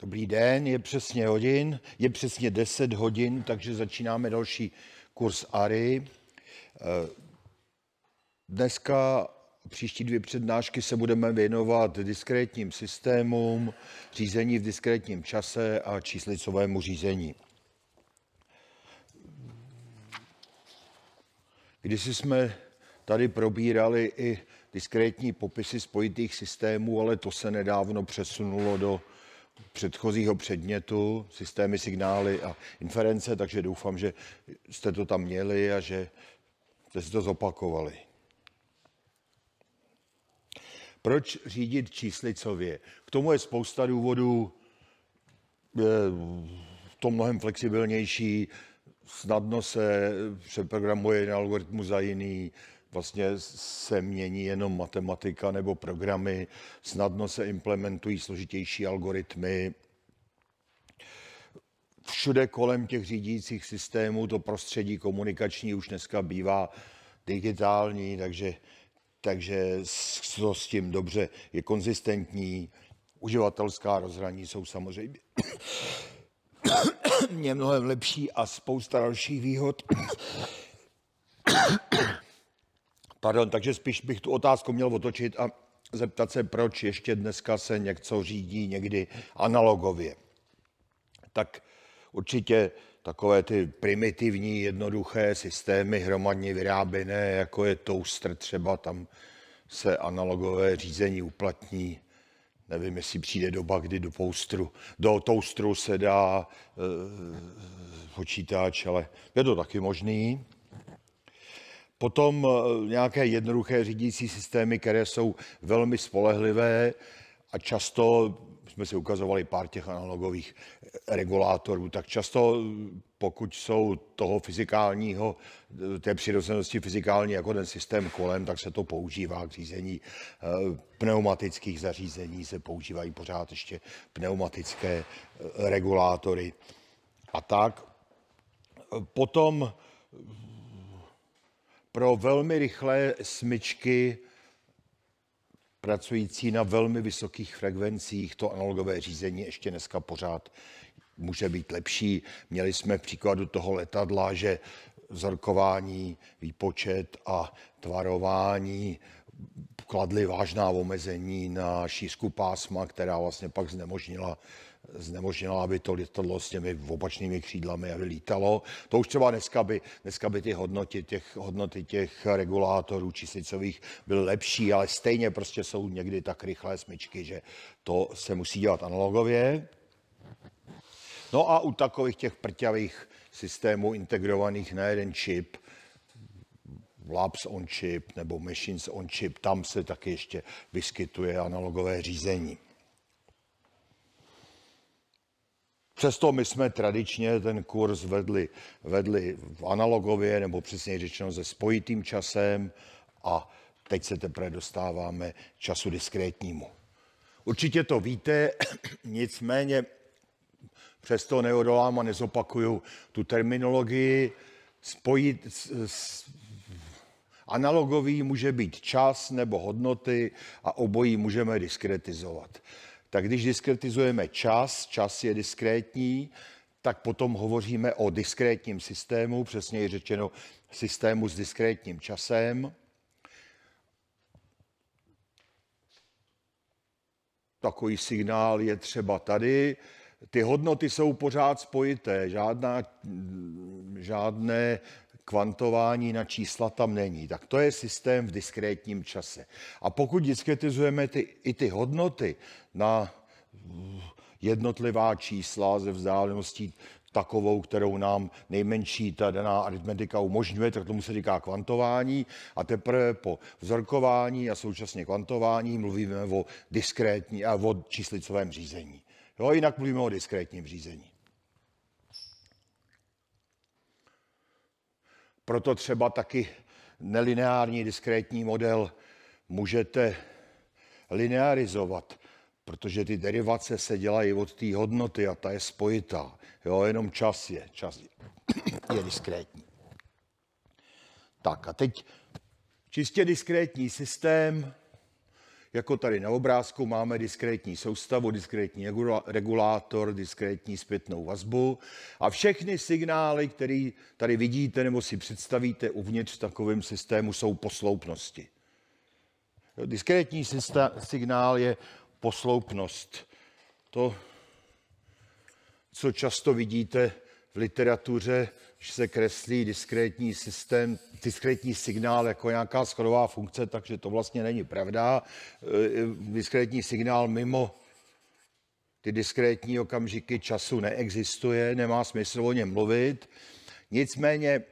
Dobrý den, je přesně hodin, je přesně 10 hodin, takže začínáme další kurz ARY. Eh, dneska příští dvě přednášky se budeme věnovat diskrétním systémům, řízení v diskrétním čase a číslicovému řízení. Když jsme tady probírali i diskrétní popisy spojitých systémů, ale to se nedávno přesunulo do předchozího předmětu, systémy, signály a inference, takže doufám, že jste to tam měli a že jste si to zopakovali. Proč řídit číslicově? K tomu je spousta důvodů, je eh, to mnohem flexibilnější, snadno se přeprogramuje na algoritmu za jiný, vlastně se mění jenom matematika nebo programy, snadno se implementují složitější algoritmy. Všude kolem těch řídících systémů to prostředí komunikační už dneska bývá digitální, takže, takže to s tím dobře je konzistentní. Uživatelská rozhraní jsou samozřejmě mě mnohem lepší a spousta dalších výhod. Pardon, takže spíš bych tu otázku měl otočit a zeptat se, proč ještě dneska se něco řídí někdy analogově. Tak určitě takové ty primitivní, jednoduché systémy hromadně vyráběné, jako je toaster třeba, tam se analogové řízení uplatní. Nevím, jestli přijde doba, kdy do, poustru, do toastru se dá e, počítač, ale je to taky možný. Potom eh, nějaké jednoduché řídící systémy, které jsou velmi spolehlivé a často jsme si ukazovali pár těch analogových eh, regulátorů, tak často, pokud jsou toho fyzikálního, eh, té přirozenosti fyzikální jako ten systém kolem, tak se to používá k řízení pneumatických zařízení, se používají pořád ještě pneumatické regulátory a tak. Potom pro velmi rychlé smyčky pracující na velmi vysokých frekvencích. To analogové řízení ještě dneska pořád může být lepší. Měli jsme v příkladu toho letadla, že vzorkování, výpočet a tvarování kladly vážná omezení na šířku pásma, která vlastně pak znemožnila znemožnila, aby to letadlo s těmi opačnými křídlami aby lítalo. To už třeba dneska by, dneska by ty hodnoty těch, hodnoty těch regulátorů číslicových byly lepší, ale stejně prostě jsou někdy tak rychlé smyčky, že to se musí dělat analogově. No a u takových těch prťavých systémů integrovaných na jeden čip, Labs on chip nebo Machines on chip, tam se taky ještě vyskytuje analogové řízení. Přesto my jsme tradičně ten kurz vedli, vedli v analogově, nebo přesně řečeno se spojitým časem a teď se teprve dostáváme času diskrétnímu. Určitě to víte, nicméně přesto neodolám a nezopakuju tu terminologii. Spojit, Analogový může být čas nebo hodnoty a obojí můžeme diskretizovat. Tak když diskretizujeme čas, čas je diskrétní, tak potom hovoříme o diskrétním systému, přesněji řečeno systému s diskrétním časem. Takový signál je třeba tady. Ty hodnoty jsou pořád spojité, žádná, žádné kvantování na čísla tam není. Tak to je systém v diskrétním čase. A pokud diskretizujeme ty, i ty hodnoty na jednotlivá čísla ze vzdáleností takovou, kterou nám nejmenší ta daná aritmetika umožňuje, tak tomu se říká kvantování a teprve po vzorkování a současně kvantování mluvíme o diskrétní a eh, o číslicovém řízení. Jo, jinak mluvíme o diskrétním řízení. Proto třeba taky nelineární diskrétní model můžete linearizovat, protože ty derivace se dělají od té hodnoty a ta je spojitá. Jo, jenom čas je, čas je, je diskrétní. Tak a teď čistě diskrétní systém jako tady na obrázku máme diskrétní soustavu, diskrétní regulátor, diskrétní zpětnou vazbu a všechny signály, které tady vidíte nebo si představíte uvnitř v takovém systému, jsou posloupnosti. Diskrétní signál je posloupnost. To, co často vidíte v literatuře, že se kreslí diskrétní systém, diskrétní signál jako nějaká schodová funkce, takže to vlastně není pravda. E, e, diskrétní signál mimo ty diskrétní okamžiky času neexistuje, nemá smysl o něm mluvit. Nicméně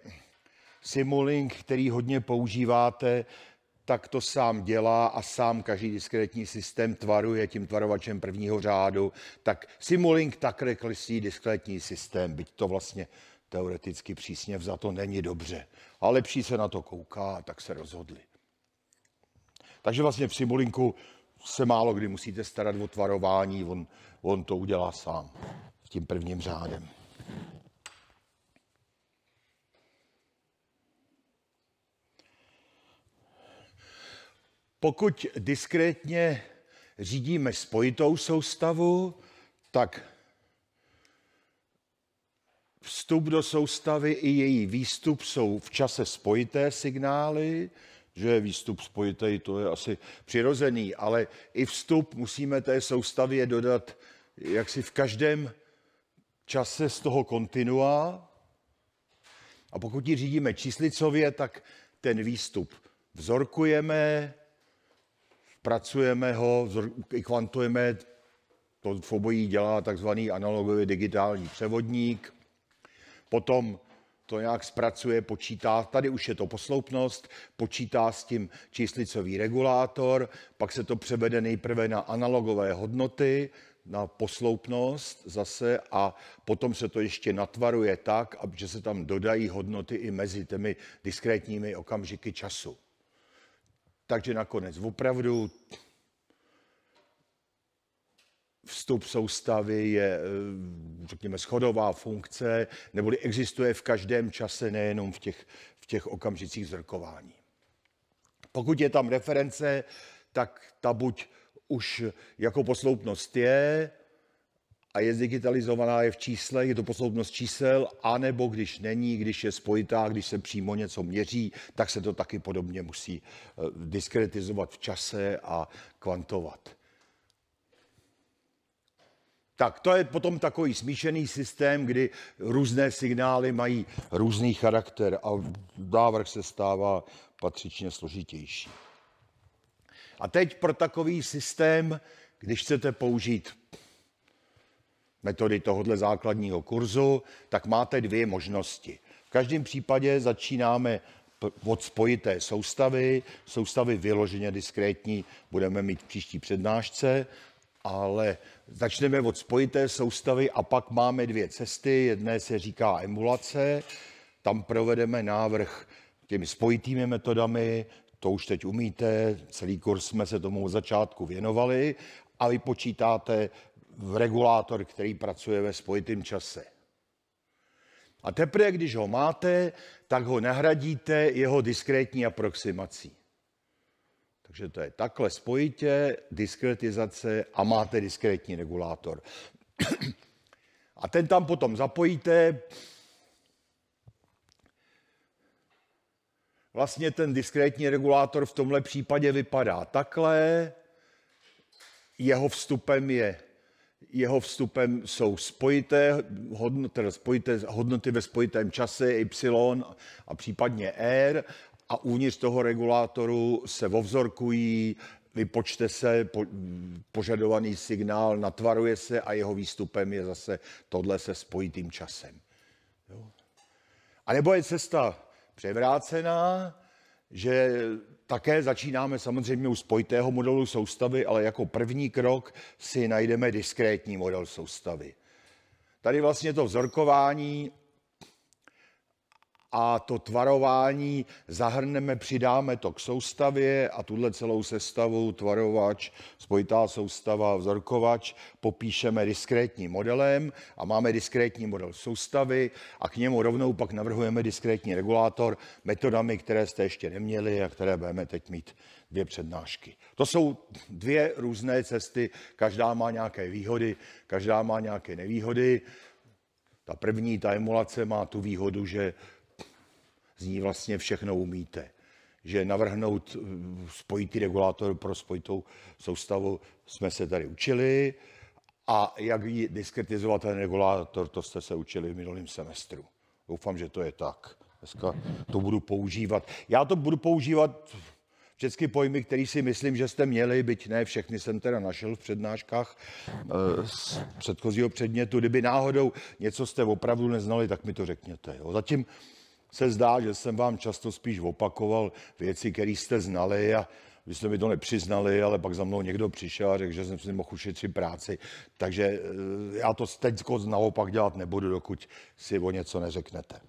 Simulink, který hodně používáte, tak to sám dělá a sám každý diskrétní systém tvaruje tím tvarovačem prvního řádu. Tak Simulink tak kreslí diskrétní systém, byť to vlastně teoreticky přísně za to není dobře. A lepší se na to kouká, tak se rozhodli. Takže vlastně při Bulinku se málo kdy musíte starat o tvarování, on, on to udělá sám s tím prvním řádem. Pokud diskrétně řídíme spojitou soustavu, tak Vstup do soustavy i její výstup jsou v čase spojité signály, že je výstup spojitý, to je asi přirozený, ale i vstup musíme té soustavě dodat jak si v každém čase z toho kontinua. A pokud ji řídíme číslicově, tak ten výstup vzorkujeme, pracujeme ho, i kvantujeme, to v obojí dělá takzvaný analogový digitální převodník potom to nějak zpracuje, počítá, tady už je to posloupnost, počítá s tím číslicový regulátor, pak se to převede nejprve na analogové hodnoty, na posloupnost zase a potom se to ještě natvaruje tak, že se tam dodají hodnoty i mezi těmi diskrétními okamžiky času. Takže nakonec opravdu vstup soustavy je, eh, řekněme, schodová funkce, neboli existuje v každém čase, nejenom v těch, v těch okamžicích zrkování. Pokud je tam reference, tak ta buď už jako posloupnost je a je zdigitalizovaná, je v číslech, je to posloupnost čísel, anebo když není, když je spojitá, když se přímo něco měří, tak se to taky podobně musí eh, diskretizovat v čase a kvantovat. Tak to je potom takový smíšený systém, kdy různé signály mají různý charakter a návrh se stává patřičně složitější. A teď pro takový systém, když chcete použít metody tohoto základního kurzu, tak máte dvě možnosti. V každém případě začínáme od spojité soustavy, soustavy vyloženě diskrétní budeme mít v příští přednášce ale začneme od spojité soustavy a pak máme dvě cesty. Jedné se říká emulace, tam provedeme návrh těmi spojitými metodami, to už teď umíte, celý kurz jsme se tomu od začátku věnovali a vy počítáte v regulátor, který pracuje ve spojitém čase. A teprve, když ho máte, tak ho nahradíte jeho diskrétní aproximací. Takže to je takhle spojitě, diskretizace a máte diskrétní regulátor. A ten tam potom zapojíte. Vlastně ten diskrétní regulátor v tomhle případě vypadá takhle. Jeho vstupem je jeho vstupem jsou spojité, hodnoty, spojité hodnoty ve spojitém čase y a případně r a uvnitř toho regulátoru se ovzorkují, vypočte se po, požadovaný signál, natvaruje se a jeho výstupem je zase tohle se spojitým časem. Jo. A nebo je cesta převrácená, že také začínáme samozřejmě u spojitého modelu soustavy, ale jako první krok si najdeme diskrétní model soustavy. Tady vlastně to vzorkování a to tvarování zahrneme, přidáme to k soustavě a tuhle celou sestavu tvarovač, spojitá soustava, vzorkovač popíšeme diskrétním modelem a máme diskrétní model soustavy a k němu rovnou pak navrhujeme diskrétní regulátor metodami, které jste ještě neměli a které budeme teď mít dvě přednášky. To jsou dvě různé cesty, každá má nějaké výhody, každá má nějaké nevýhody. Ta první, ta emulace, má tu výhodu, že z ní vlastně všechno umíte. Že navrhnout eh, spojitý regulátor pro spojitou soustavu jsme se tady učili a jak ji diskretizovat ten regulátor, to jste se učili v minulém semestru. Doufám, že to je tak. Dneska to budu používat. Já to budu používat všechny pojmy, které si myslím, že jste měli, byť ne všechny jsem teda našel v přednáškách eh, z předchozího předmětu. Kdyby náhodou něco jste opravdu neznali, tak mi to řekněte. Jo. Zatím se zdá, že jsem vám často spíš opakoval věci, které jste znali a vy jste mi to nepřiznali, ale pak za mnou někdo přišel a řekl, že jsem si mohl ušetřit práci. Takže eh, já to teď naopak dělat nebudu, dokud si o něco neřeknete.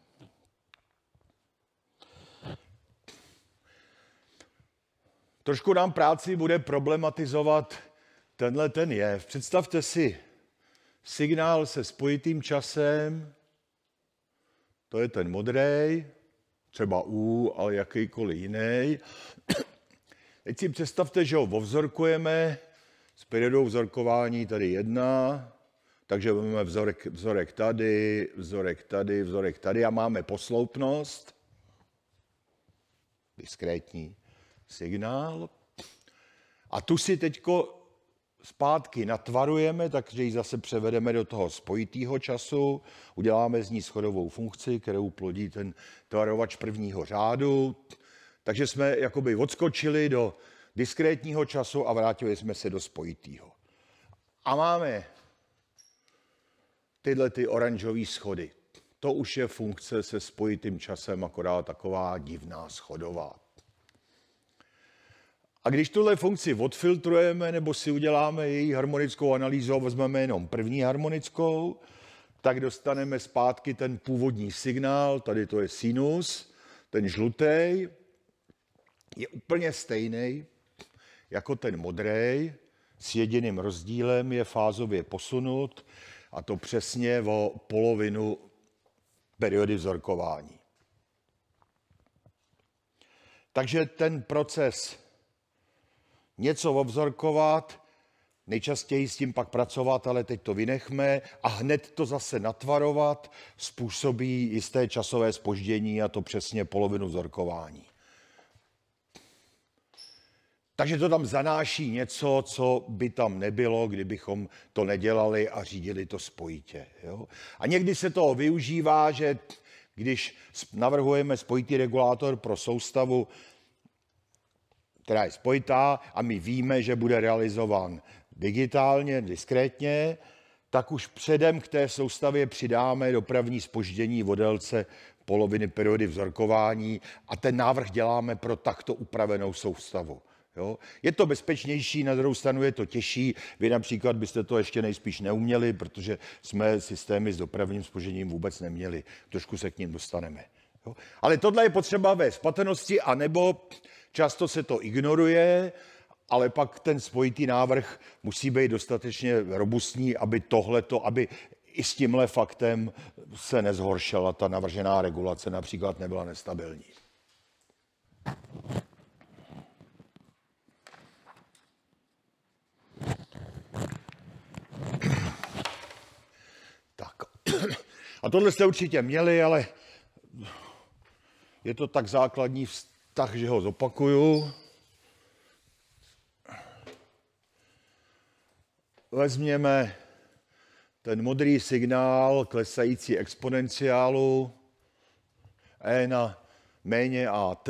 Trošku nám práci bude problematizovat tenhle ten jev. Představte si signál se spojitým časem, to je ten modrý, třeba U, ale jakýkoliv jiný. Teď si představte, že ho ovzorkujeme s periodou vzorkování tady jedna, takže máme vzorek, vzorek tady, vzorek tady, vzorek tady a máme posloupnost, diskrétní signál. A tu si teďko zpátky natvarujeme, takže ji zase převedeme do toho spojitého času, uděláme z ní schodovou funkci, kterou plodí ten tvarovač prvního řádu. Takže jsme jakoby odskočili do diskrétního času a vrátili jsme se do spojitého. A máme tyhle ty oranžové schody. To už je funkce se spojitým časem, akorát taková divná schodová. A když tuhle funkci odfiltrujeme nebo si uděláme její harmonickou analýzu a vezmeme jenom první harmonickou, tak dostaneme zpátky ten původní signál, tady to je sinus, ten žlutý je úplně stejný jako ten modrý, s jediným rozdílem je fázově posunut a to přesně o polovinu periody vzorkování. Takže ten proces něco obzorkovat, nejčastěji s tím pak pracovat, ale teď to vynechme a hned to zase natvarovat způsobí jisté časové spoždění a to přesně polovinu vzorkování. Takže to tam zanáší něco, co by tam nebylo, kdybychom to nedělali a řídili to spojitě. Jo? A někdy se to využívá, že když navrhujeme spojitý regulátor pro soustavu která je spojitá a my víme, že bude realizován digitálně, diskrétně, tak už předem k té soustavě přidáme dopravní spoždění vodelce poloviny periody vzorkování a ten návrh děláme pro takto upravenou soustavu. Jo? Je to bezpečnější, na druhou stranu je to těžší. Vy například byste to ještě nejspíš neuměli, protože jsme systémy s dopravním spožením vůbec neměli. Trošku se k ním dostaneme. Jo? Ale tohle je potřeba ve spatenosti, anebo Často se to ignoruje, ale pak ten spojitý návrh musí být dostatečně robustní, aby tohleto, aby i s tímhle faktem se nezhoršila ta navržená regulace, například nebyla nestabilní. Tak. A tohle jste určitě měli, ale je to tak základní vst- takže ho zopakuju. Vezměme ten modrý signál klesající exponenciálu e na méně at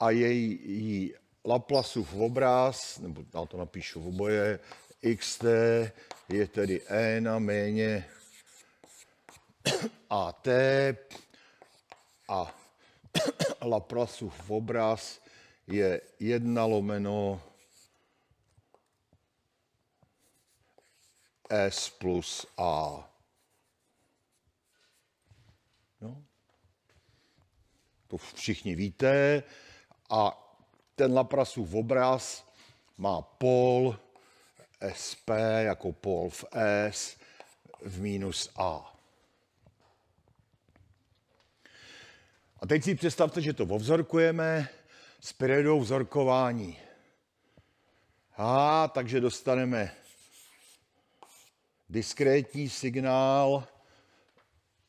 a její Laplaceův obraz, nebo já to napíšu v oboje, xt je tedy e na méně at a Laprasův obraz je 1 lomeno S plus A. Jo? No. To všichni víte. A ten Laprasův obraz má pol SP jako pol v S v minus A. A teď si představte, že to ovzorkujeme periodou vzorkování. A takže dostaneme diskrétní signál.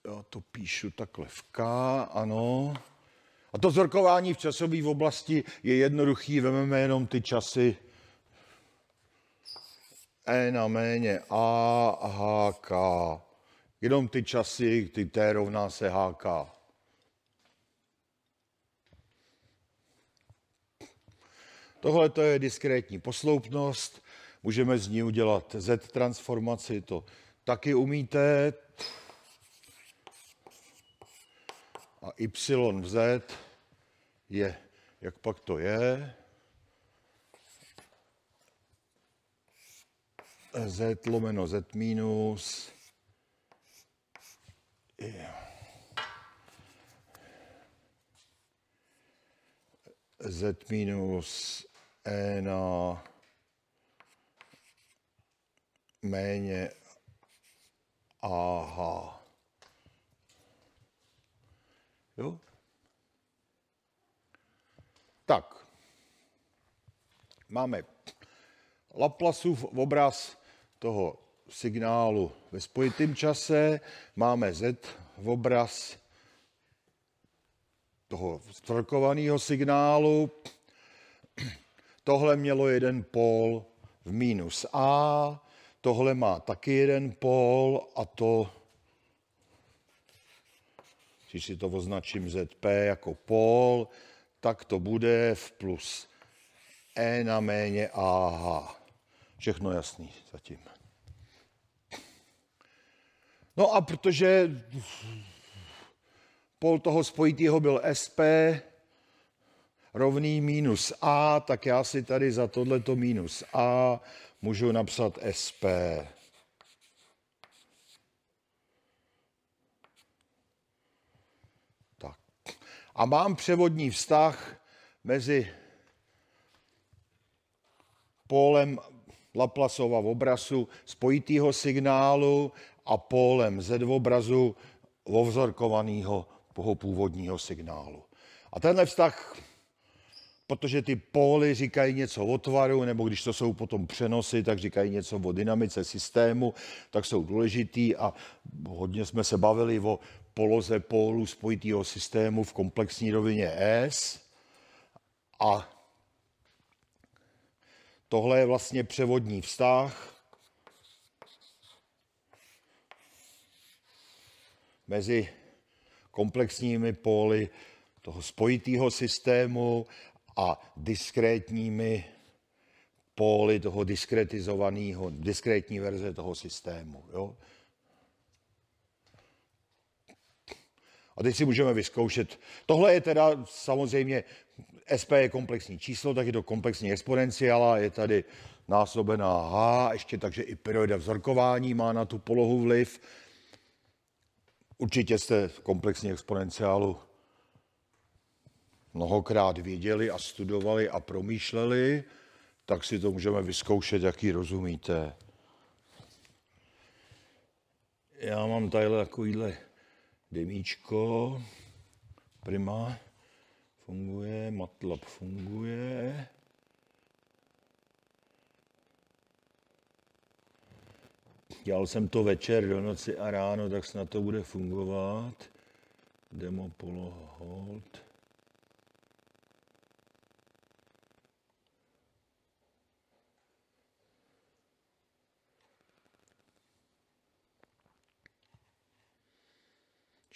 Já to píšu takhle v K, ano. A to vzorkování v časové oblasti je jednoduchý, vememe jenom ty časy E na méně A, H, K. Jenom ty časy, ty T rovná se HK. Tohle to je diskrétní posloupnost, můžeme z ní udělat Z-transformaci, to taky umíte. A Y v Z je, jak pak to je? Z lomeno Z minus. Z minus Eh, n no. méně AH. Jo? Tak. Máme Laplaceův obraz toho signálu ve spojitém čase, máme Z v obraz toho strokovaného signálu, Tohle mělo jeden pól v minus A, tohle má taky jeden pól a to, když si to označím ZP jako pól, tak to bude v plus E na méně AH. Všechno jasný zatím. No a protože pol toho spojitého byl SP, rovný minus A, tak já si tady za tohleto minus A můžu napsat SP. Tak. A mám převodní vztah mezi pólem Laplasova v obrazu spojitého signálu a pólem Z v obrazu vovzorkovaného původního signálu. A tenhle vztah protože ty póly říkají něco o tvaru, nebo když to jsou potom přenosy, tak říkají něco o dynamice systému, tak jsou důležitý a hodně jsme se bavili o poloze pólu spojitého systému v komplexní rovině S. A tohle je vlastně převodní vztah mezi komplexními póly toho spojitého systému a diskrétními póly toho diskretizovaného, diskrétní verze toho systému. Jo? A teď si můžeme vyzkoušet. Tohle je teda samozřejmě, SP je komplexní číslo, tak je to komplexní exponenciála, je tady násobená H, ještě takže i perioda vzorkování má na tu polohu vliv. Určitě jste komplexní exponenciálu mnohokrát věděli a studovali a promýšleli, tak si to můžeme vyzkoušet, jaký rozumíte. Já mám tadyhle takovýhle demíčko, prima, funguje, matlab funguje. Dělal jsem to večer do noci a ráno, tak snad to bude fungovat. Demo polo hold.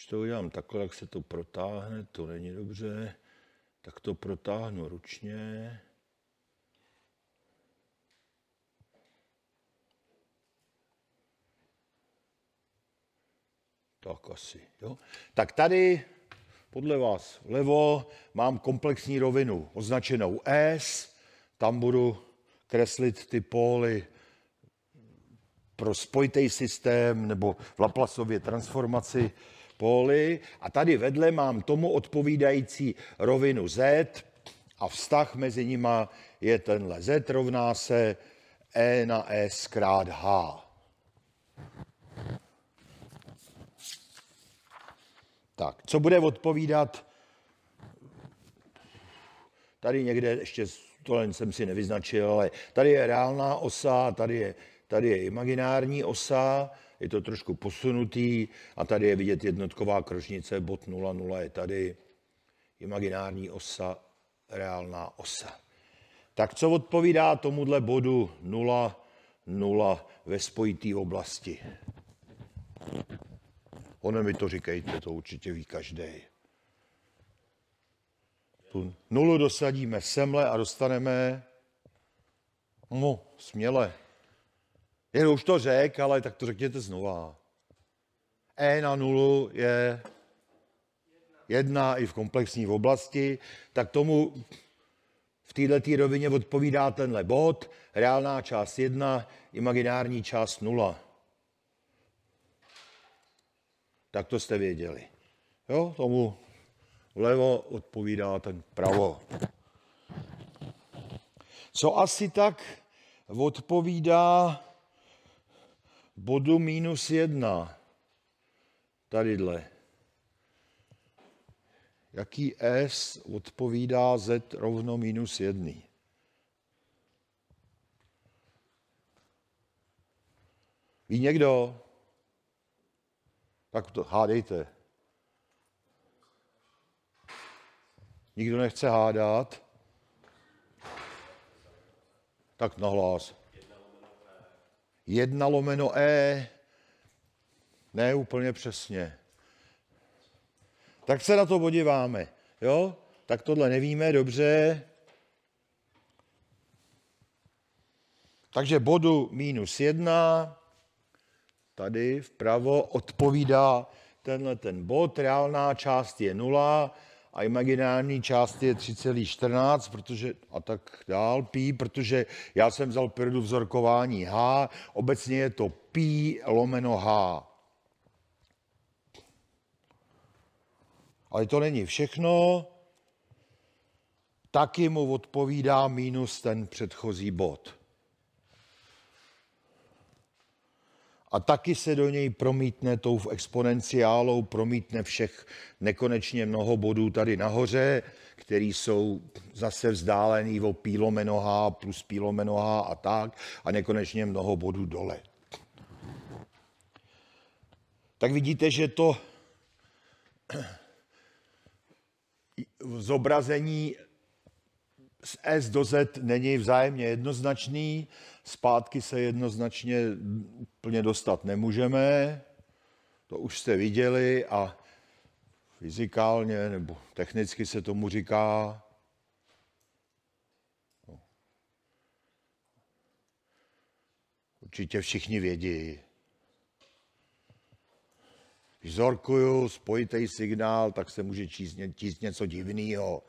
to udělám takhle, jak se to protáhne, to není dobře. Tak to protáhnu ručně. Tak asi, jo. Tak tady podle vás vlevo mám komplexní rovinu označenou S, tam budu kreslit ty póly pro spojitý systém nebo v Laplasově transformaci poli a tady vedle mám tomu odpovídající rovinu Z a vztah mezi nima je tenhle. Z rovná se E na S e krát H. Tak, co bude odpovídat? Tady někde ještě tohle jsem si nevyznačil, ale tady je reálná osa, tady je, tady je imaginární osa je to trošku posunutý a tady je vidět jednotková krožnice, bod 0,0 je tady, imaginární osa, reálná osa. Tak co odpovídá tomuhle bodu 0,0 ve spojitý oblasti? Ono mi to říkejte, to určitě ví každý. Tu nulu dosadíme semle a dostaneme, no, směle, jen už to řek, ale tak to řekněte znova. E na nulu je jedna i v komplexní v oblasti, tak tomu v této rovině odpovídá tenhle bod, reálná část jedna, imaginární část nula. Tak to jste věděli. Jo, tomu vlevo odpovídá ten pravo. Co asi tak odpovídá bodu minus jedna, tadyhle. Jaký S odpovídá Z rovno minus jedný? Ví někdo? Tak to hádejte. Nikdo nechce hádat? Tak nahlas. 1 lomeno E, ne úplně přesně. Tak se na to podíváme, jo? Tak tohle nevíme, dobře. Takže bodu minus 1, tady vpravo odpovídá tenhle ten bod, reálná část je 0, a imaginární část je 3,14, protože a tak dál, pí, protože já jsem vzal periodu vzorkování H, obecně je to pí lomeno H. Ale to není všechno, taky mu odpovídá minus ten předchozí bod. a taky se do něj promítne tou exponenciálou, promítne všech nekonečně mnoho bodů tady nahoře, který jsou zase vzdálený o pílomenoha plus pílomenoha a tak a nekonečně mnoho bodů dole. Tak vidíte, že to zobrazení z S do Z není vzájemně jednoznačný Zpátky se jednoznačně úplně dostat nemůžeme, to už jste viděli a fyzikálně nebo technicky se tomu říká no, Určitě všichni vědí. Když zorkuju spojitý signál, tak se může číst, číst něco divného.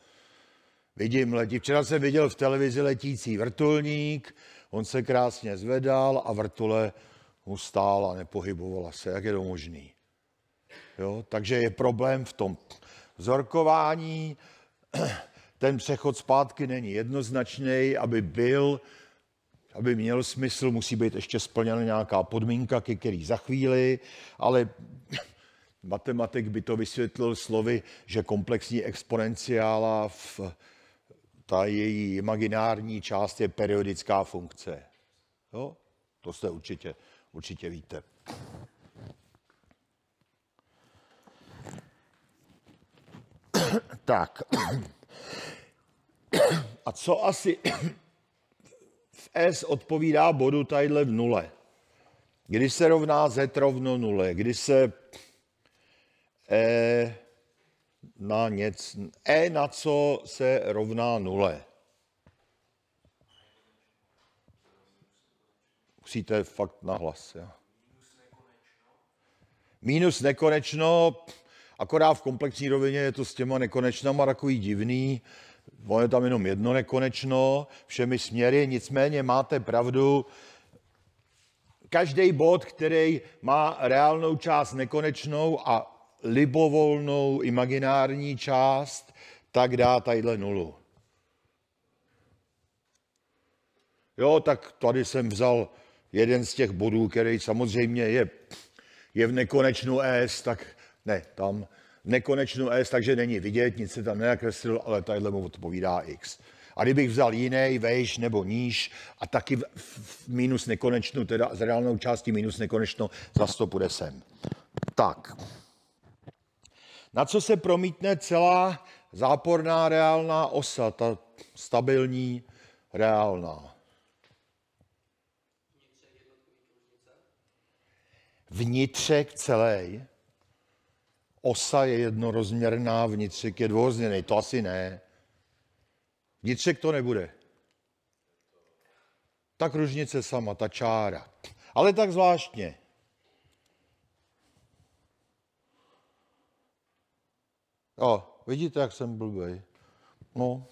Vidím, letí. Včera jsem viděl v televizi letící vrtulník, On se krásně zvedal a vrtule mu stála, nepohybovala se, jak je to možný. Jo? Takže je problém v tom vzorkování, ten přechod zpátky není jednoznačný, aby byl, aby měl smysl, musí být ještě splněna nějaká podmínka, ke který za chvíli, ale matematik by to vysvětlil slovy, že komplexní exponenciála v ta její imaginární část je periodická funkce. Jo? To jste určitě, určitě víte. tak. A co asi v S odpovídá bodu tadyhle v nule? kdy se rovná Z rovno nule, kdy se Eh, na nic, e na co se rovná nule. Musíte fakt nahlas. Ja. Minus nekonečno, akorát v komplexní rovině je to s těma nekonečnama takový divný, ono je tam jenom jedno nekonečno, všemi směry, nicméně máte pravdu, každý bod, který má reálnou část nekonečnou a libovolnou imaginární část, tak dá tadyhle nulu. Jo, tak tady jsem vzal jeden z těch bodů, který samozřejmě je, je v nekonečnu S, tak ne, tam v nekonečnu S, takže není vidět, nic se tam nenakreslil, ale tadyhle mu odpovídá X. A kdybych vzal jiný, vejš nebo níž a taky v, v minus nekonečnu, teda s reálnou částí minus nekonečno, za to půjde sem. Tak na co se promítne celá záporná reálná osa, ta stabilní reálná. Vnitřek celý. Osa je jednorozměrná, vnitřek je dvouzměrný. To asi ne. Vnitřek to nebude. Ta kružnice sama, ta čára. Ale tak zvláštně. O, vidíte, jak jsem blbej. No.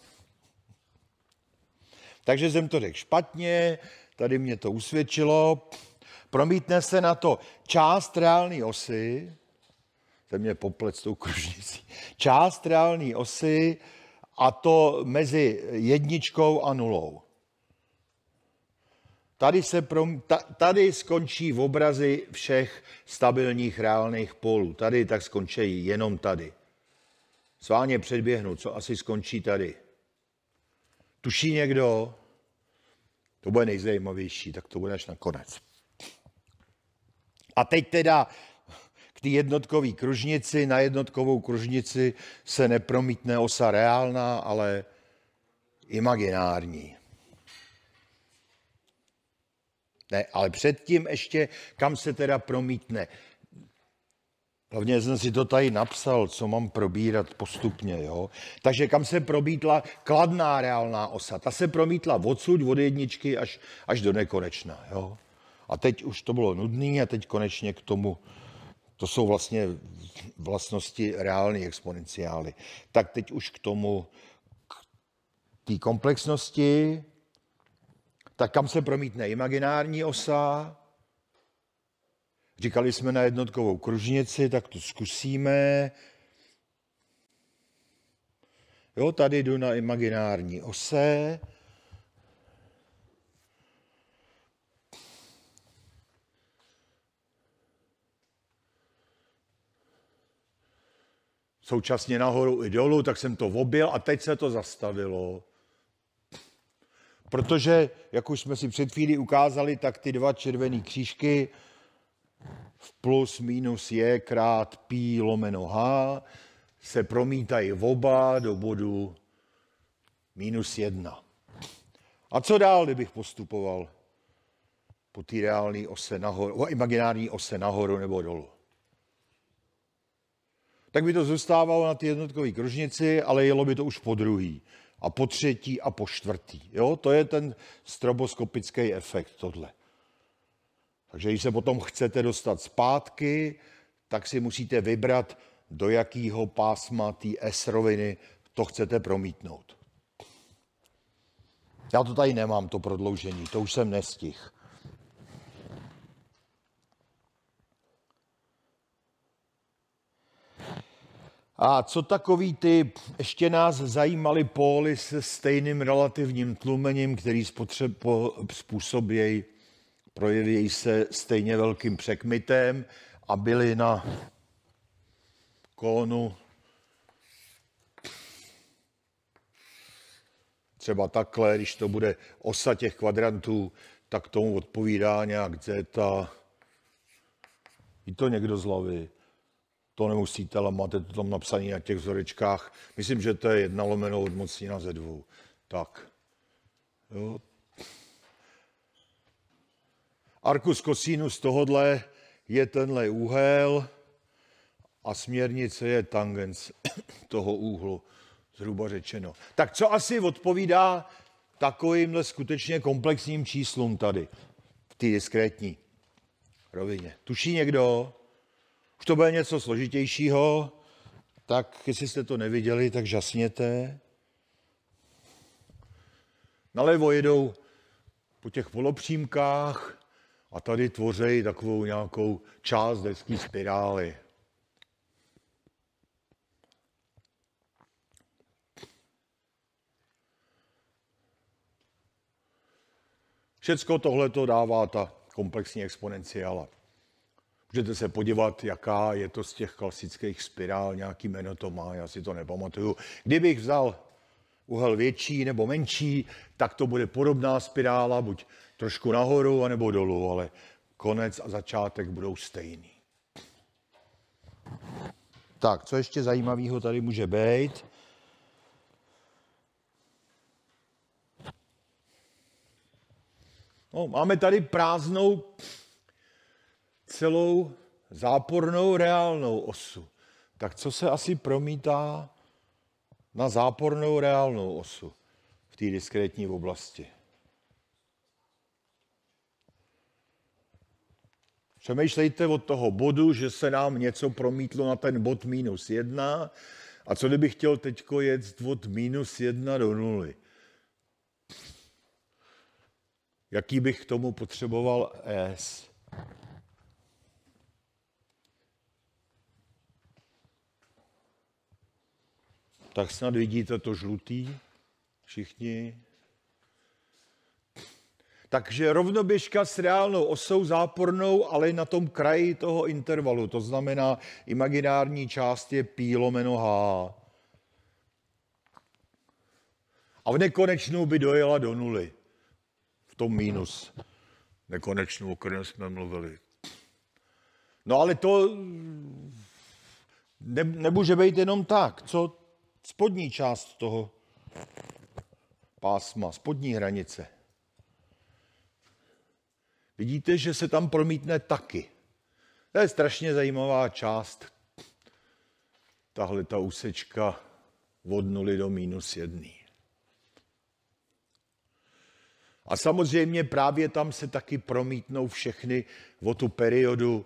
Takže jsem to řekl špatně, tady mě to usvědčilo. Promítne se na to část reálné osy, ten mě poplet s tou kružnicí, část reálné osy a to mezi jedničkou a nulou. Tady, se prom, tady skončí v obrazy všech stabilních reálných polů. Tady tak skončí jenom tady. Sváně předběhnu, co asi skončí tady. Tuší někdo? To bude nejzajímavější, tak to bude až na konec. A teď teda k té jednotkové kružnici. Na jednotkovou kružnici se nepromítne osa reálná, ale imaginární. Ne, ale předtím ještě, kam se teda promítne. Hlavně jsem si to tady napsal, co mám probírat postupně. Jo? Takže kam se probítla kladná reálná osa. Ta se promítla odsud od jedničky až, až do nekonečna. Jo? A teď už to bylo nudný, a teď konečně k tomu, to jsou vlastně vlastnosti reální exponenciály. Tak teď už k tomu, k té komplexnosti, tak kam se promítne imaginární osa, Říkali jsme na jednotkovou kružnici, tak to zkusíme. Jo, tady jdu na imaginární ose. Současně nahoru i dolů, tak jsem to objel a teď se to zastavilo. Protože, jak už jsme si před chvílí ukázali, tak ty dva červené křížky v plus minus je krát pí lomeno h se promítají oba do bodu minus jedna. A co dál, kdybych postupoval po té reální ose nahoru, o imaginární ose nahoru nebo dolů? Tak by to zůstávalo na té jednotkové kružnici, ale jelo by to už po druhý a po třetí a po čtvrtý. Jo? To je ten stroboskopický efekt tohle. Takže když se potom chcete dostat zpátky, tak si musíte vybrat, do jakého pásma té S roviny to chcete promítnout. Já to tady nemám, to prodloužení, to už jsem nestih. A co takový ty, ještě nás zajímaly póly se stejným relativním tlumením, který spotřeb, po, způsobějí projevili se stejně velkým překmitem a byli na kónu třeba takhle, když to bude osa těch kvadrantů, tak tomu odpovídá nějak zeta. i to někdo z hlavy? To nemusíte, ale máte to tam napsané na těch vzorečkách. Myslím, že to je jedna lomeno od mocnina ze dvou. Tak. Jo, Arkus kosinus tohodle je tenhle úhel a směrnice je tangens toho úhlu, zhruba řečeno. Tak co asi odpovídá takovýmhle skutečně komplexním číslům tady, v té diskrétní rovině? Tuší někdo? Už to bude něco složitějšího, tak jestli jste to neviděli, tak žasněte. Nalevo jedou po těch polopřímkách, a tady tvoří takovou nějakou část dětské spirály. Všecko tohle to dává ta komplexní exponenciála. Můžete se podívat, jaká je to z těch klasických spirál, nějaký jméno to má, já si to nepamatuju. Kdybych vzal úhel větší nebo menší, tak to bude podobná spirála, buď trošku nahoru anebo dolů, ale konec a začátek budou stejný. Tak, co ještě zajímavého tady může být? No, máme tady prázdnou celou zápornou reálnou osu. Tak co se asi promítá na zápornou reálnou osu v té diskrétní oblasti? Přemýšlejte od toho bodu, že se nám něco promítlo na ten bod minus jedna. A co kdybych chtěl teď jet od minus jedna do nuly? Jaký bych k tomu potřeboval S? Tak snad vidíte to žlutý všichni. Takže rovnoběžka s reálnou osou zápornou, ale na tom kraji toho intervalu. To znamená, imaginární část je pí lomeno h. A v nekonečnou by dojela do nuly. V tom mínus. Nekonečnou, o kterém jsme mluvili. No ale to ne, nemůže být jenom tak. Co spodní část toho pásma, spodní hranice? vidíte, že se tam promítne taky. To je strašně zajímavá část. Tahle ta úsečka od nuly do minus jedný. A samozřejmě právě tam se taky promítnou všechny o tu periodu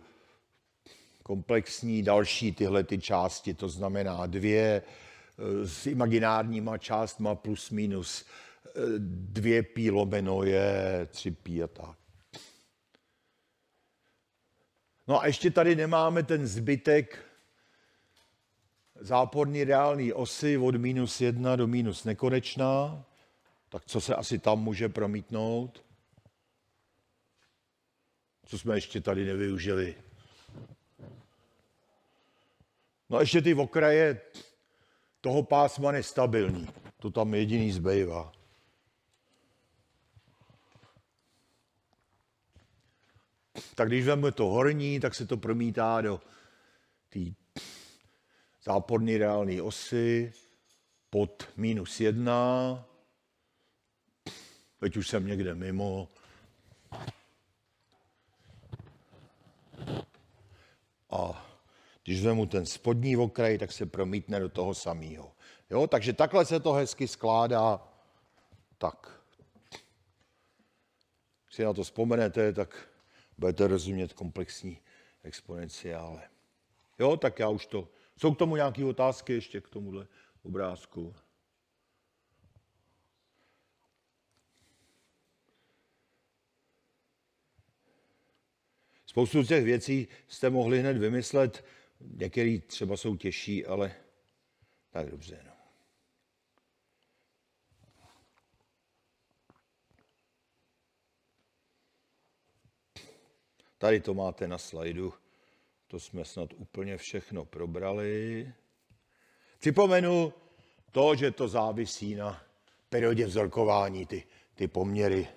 komplexní další tyhle ty části, to znamená dvě eh, s imaginárníma částma plus minus eh, dvě pí lomeno je, tři pí a tak. No a ještě tady nemáme ten zbytek záporný reální osy od minus jedna do minus nekonečná, tak co se asi tam může promítnout? Co jsme ještě tady nevyužili? No a ještě ty okraje toho pásma nestabilní. To tam jediný zbývá. tak když vezme to horní, tak se to promítá do té záporné reálné osy pod minus jedna. Teď už jsem někde mimo. A když vezmu ten spodní okraj, tak se promítne do toho samého. Jo, takže takhle se to hezky skládá. Tak. Když si na to vzpomenete, tak budete rozumět komplexní exponenciále. Jo, tak já už to. Jsou k tomu nějaké otázky ještě k tomuhle obrázku? Spoustu těch věcí jste mohli hned vymyslet, některé třeba jsou těžší, ale tak dobře. No. Tady to máte na slajdu. To jsme snad úplně všechno probrali. Připomenu to, že to závisí na periodě vzorkování, ty, ty poměry.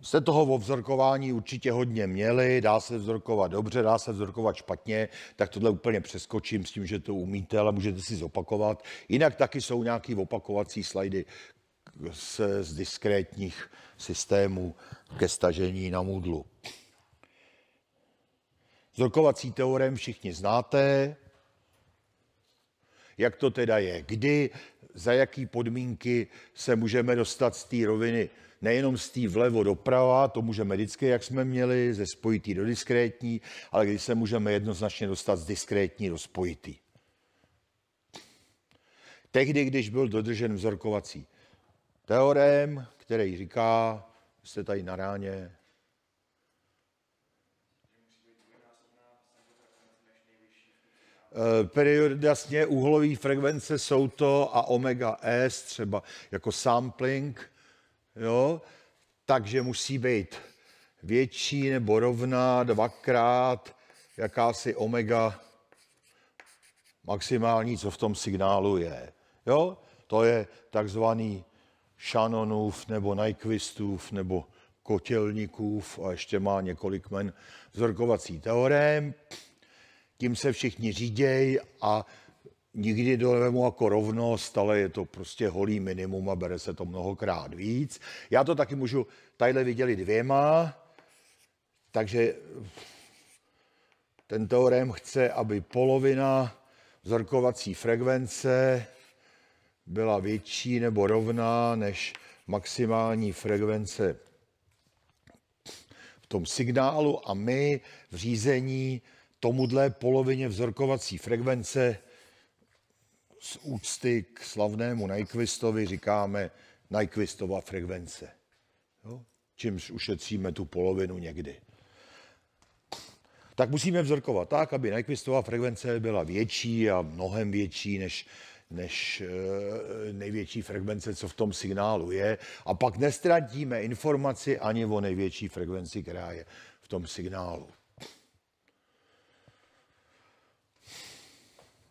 Jste toho o vzorkování určitě hodně měli, dá se vzorkovat dobře, dá se vzorkovat špatně, tak tohle úplně přeskočím s tím, že to umíte, ale můžete si zopakovat. Jinak taky jsou nějaký opakovací slajdy se z diskrétních systémů ke stažení na Moodle. Zrokovací teorem všichni znáte. Jak to teda je? Kdy, za jaký podmínky se můžeme dostat z té roviny nejenom z té vlevo doprava, to můžeme vždycky, jak jsme měli, ze spojitý do diskrétní, ale když se můžeme jednoznačně dostat z diskrétní do spojitý. Tehdy, když byl dodržen vzorkovací teorem, který říká, jste tady na ráně. Eh, periodasně úhlové frekvence jsou to a omega S, třeba jako sampling, jo? takže musí být větší nebo rovná dvakrát jakási omega maximální, co v tom signálu je. Jo? To je takzvaný Shannonův nebo Nyquistův nebo Kotělníkův a ještě má několik men vzorkovací teorém, Tím se všichni řídějí a nikdy dolevemu jako rovnost, ale je to prostě holý minimum a bere se to mnohokrát víc. Já to taky můžu tadyhle viděli dvěma, takže ten teorém chce, aby polovina vzorkovací frekvence byla větší nebo rovná než maximální frekvence v tom signálu a my v řízení tomuhle polovině vzorkovací frekvence z úcty k slavnému Nyquistovi říkáme Nyquistova frekvence. Jo? Čímž ušetříme tu polovinu někdy. Tak musíme vzorkovat tak, aby Nyquistova frekvence byla větší a mnohem větší než než eh, největší frekvence, co v tom signálu je. A pak nestratíme informaci ani o největší frekvenci, která je v tom signálu.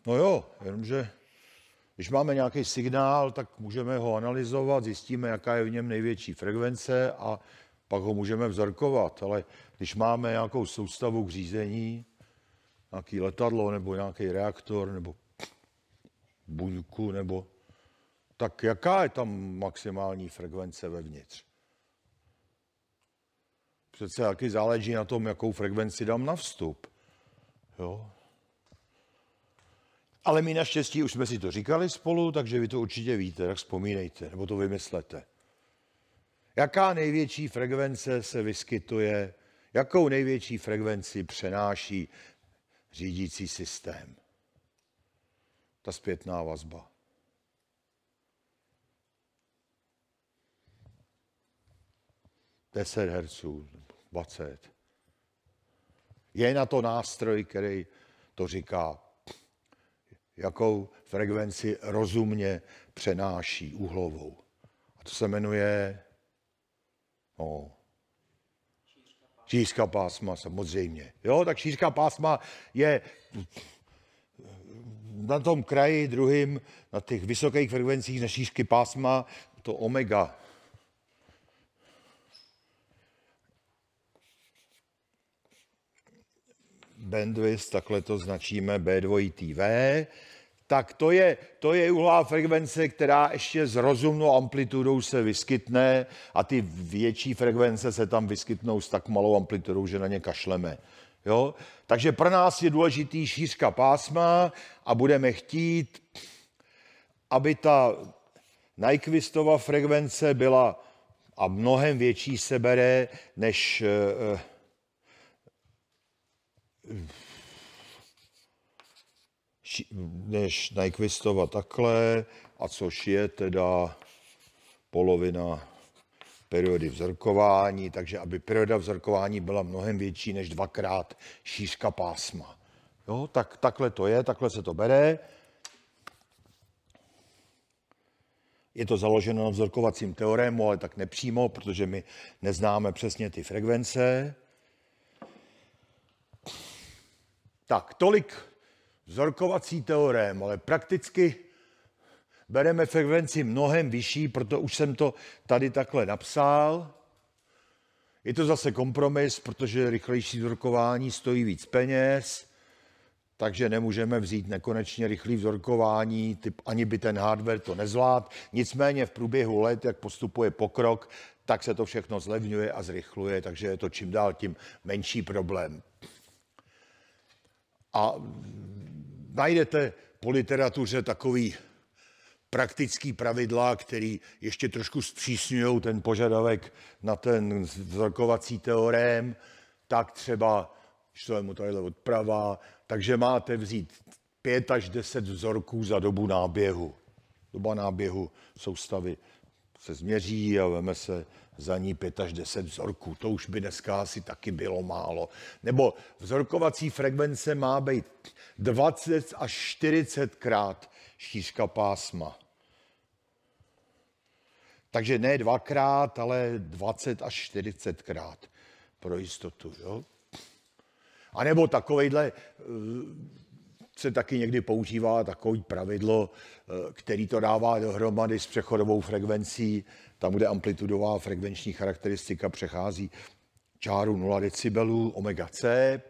No jo, jenomže když máme nějaký signál, tak můžeme ho analyzovat, zjistíme, jaká je v něm největší frekvence a pak ho můžeme vzorkovat. Ale když máme nějakou soustavu k řízení, nějaký letadlo nebo nějaký reaktor nebo buňku nebo... Tak jaká je tam maximální frekvence vevnitř? Přece taky záleží na tom, jakou frekvenci dám na vstup. Jo? Ale my naštěstí už jsme si to říkali spolu, takže vy to určitě víte, tak vzpomínejte, nebo to vymyslete. Jaká největší frekvence se vyskytuje, jakou největší frekvenci přenáší řídící systém? ta zpětná vazba. Deset herců, 20. Je na to nástroj, který to říká, jakou frekvenci rozumně přenáší uhlovou. A to se jmenuje no, šířka pásma, samozřejmě. Jo, tak šířka pásma je na tom kraji druhým, na těch vysokých frekvencích na šířky pásma, to omega. Bandwidth, takhle to značíme B2TV, tak to je, to je uhlá frekvence, která ještě s rozumnou amplitudou se vyskytne a ty větší frekvence se tam vyskytnou s tak malou amplitudou, že na ně kašleme. Jo? Takže pro nás je důležitý šířka pásma a budeme chtít, aby ta Nyquistova frekvence byla a mnohem větší sebere, než eh, eh, než Nyquistova takhle, a což je teda polovina periody vzorkování, takže aby perioda vzorkování byla mnohem větší než dvakrát šířka pásma. Jo, tak takhle to je, takhle se to bere. Je to založeno na vzorkovacím teorému, ale tak nepřímo, protože my neznáme přesně ty frekvence. Tak, tolik vzorkovací teorém, ale prakticky bereme frekvenci mnohem vyšší, proto už jsem to tady takhle napsal. Je to zase kompromis, protože rychlejší vzorkování stojí víc peněz, takže nemůžeme vzít nekonečně rychlý vzorkování, typ, ani by ten hardware to nezvládl. Nicméně v průběhu let, jak postupuje pokrok, tak se to všechno zlevňuje a zrychluje, takže je to čím dál tím menší problém. A najdete po literatuře takový praktické pravidla, které ještě trošku zpřísňují ten požadavek na ten vzorkovací teorém, tak třeba mu tadyhle odprava, takže máte vzít 5 až 10 vzorků za dobu náběhu. Doba náběhu soustavy se změří a veme se za ní 5 až 10 vzorků. To už by dneska asi taky bylo málo. Nebo vzorkovací frekvence má být 20 až 40 krát šířka pásma. Takže ne dvakrát, ale 20 až 40krát pro jistotu. Jo? A nebo takovejhle eh, se taky někdy používá takový pravidlo, eh, který to dává dohromady s přechodovou frekvencí, tam, kde amplitudová frekvenční charakteristika přechází čáru 0 decibelů omega C,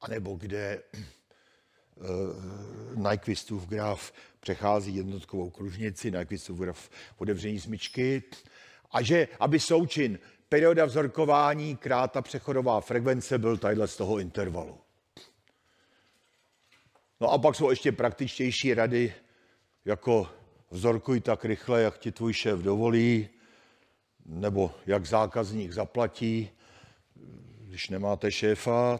anebo kde Eh, Nyquistův graf přechází jednotkovou kružnici, Nyquistův graf otevření smyčky, a že, aby součin perioda vzorkování kráta přechodová frekvence byl tadyhle z toho intervalu. No a pak jsou ještě praktičtější rady, jako vzorkuj tak rychle, jak ti tvůj šéf dovolí, nebo jak zákazník zaplatí, když nemáte šéfa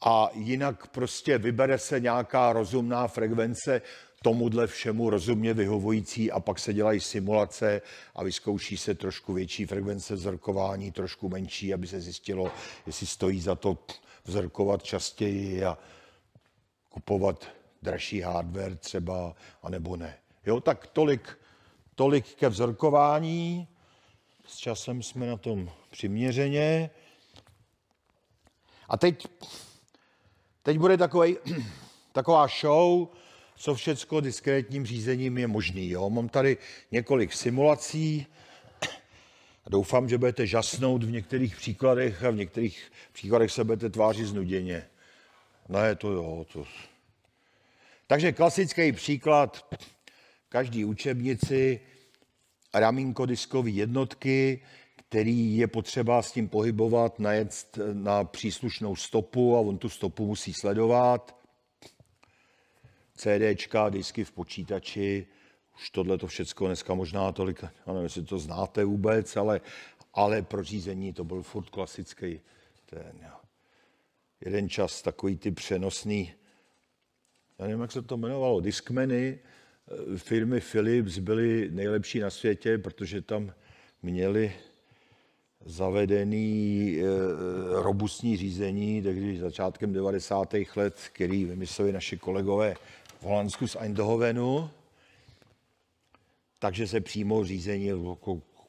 a jinak prostě vybere se nějaká rozumná frekvence tomuhle všemu rozumně vyhovující a pak se dělají simulace a vyzkouší se trošku větší frekvence vzorkování, trošku menší, aby se zjistilo, jestli stojí za to vzorkovat častěji a kupovat dražší hardware třeba, anebo ne. Jo, tak tolik, tolik ke vzorkování. S časem jsme na tom přiměřeně. A teď Teď bude takovej, taková show, co všecko diskrétním řízením je možný. Jo? Mám tady několik simulací. Doufám, že budete žasnout v některých příkladech a v některých příkladech se budete tvářit znuděně. je to jo. To... Takže klasický příklad. Každý učebnici ramínko diskové jednotky, který je potřeba s tím pohybovat, najet eh, na příslušnou stopu a on tu stopu musí sledovat. CDčka, disky v počítači, už tohle to všechno dneska možná tolik, já nevím, jestli to znáte vůbec, ale, ale pro řízení to byl furt klasický ten, jeden čas takový ty přenosný, já nevím, jak se to jmenovalo, diskmeny, eh, firmy Philips byly nejlepší na světě, protože tam měli zavedený e, robustní řízení, takže začátkem 90. let, který vymysleli naši kolegové v Holandsku z Eindhovenu, takže se přímo řízení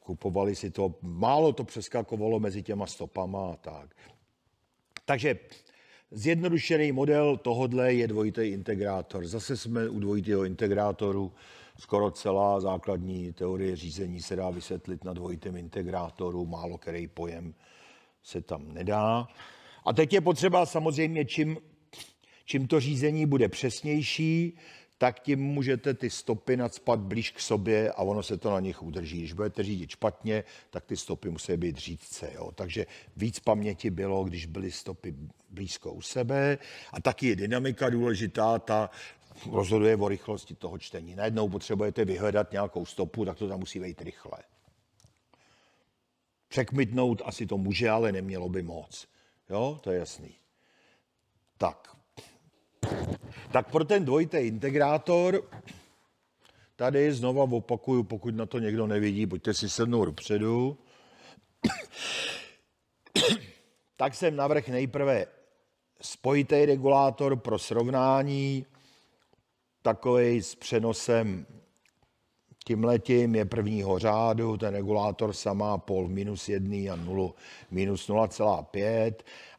kupovali si to, málo to přeskakovalo mezi těma stopama a tak. Takže zjednodušený model tohodle je dvojitý integrátor. Zase jsme u dvojitého integrátoru skoro celá základní teorie řízení se dá vysvětlit na dvojitém integrátoru, málo který pojem se tam nedá. A teď je potřeba samozřejmě, čím, čím to řízení bude přesnější, tak tím můžete ty stopy nadspat blíž k sobě a ono se to na nich udrží. Když budete řídit špatně, tak ty stopy musí být řídce. Jo? Takže víc paměti bylo, když byly stopy blízko u sebe. A taky je dynamika důležitá, ta rozhoduje o rychlosti toho čtení. Najednou potřebujete vyhledat nějakou stopu, tak to tam musí být rychle. Překmitnout asi to může, ale nemělo by moc. Jo, to je jasný. Tak. Tak pro ten dvojitý integrátor, tady znova opakuju, pokud na to někdo nevidí, buďte si sednout dopředu. tak jsem navrh nejprve spojitý regulátor pro srovnání takový s přenosem tímhletím je prvního řádu, ten regulátor sama pol minus 1 a 0, minus 0,5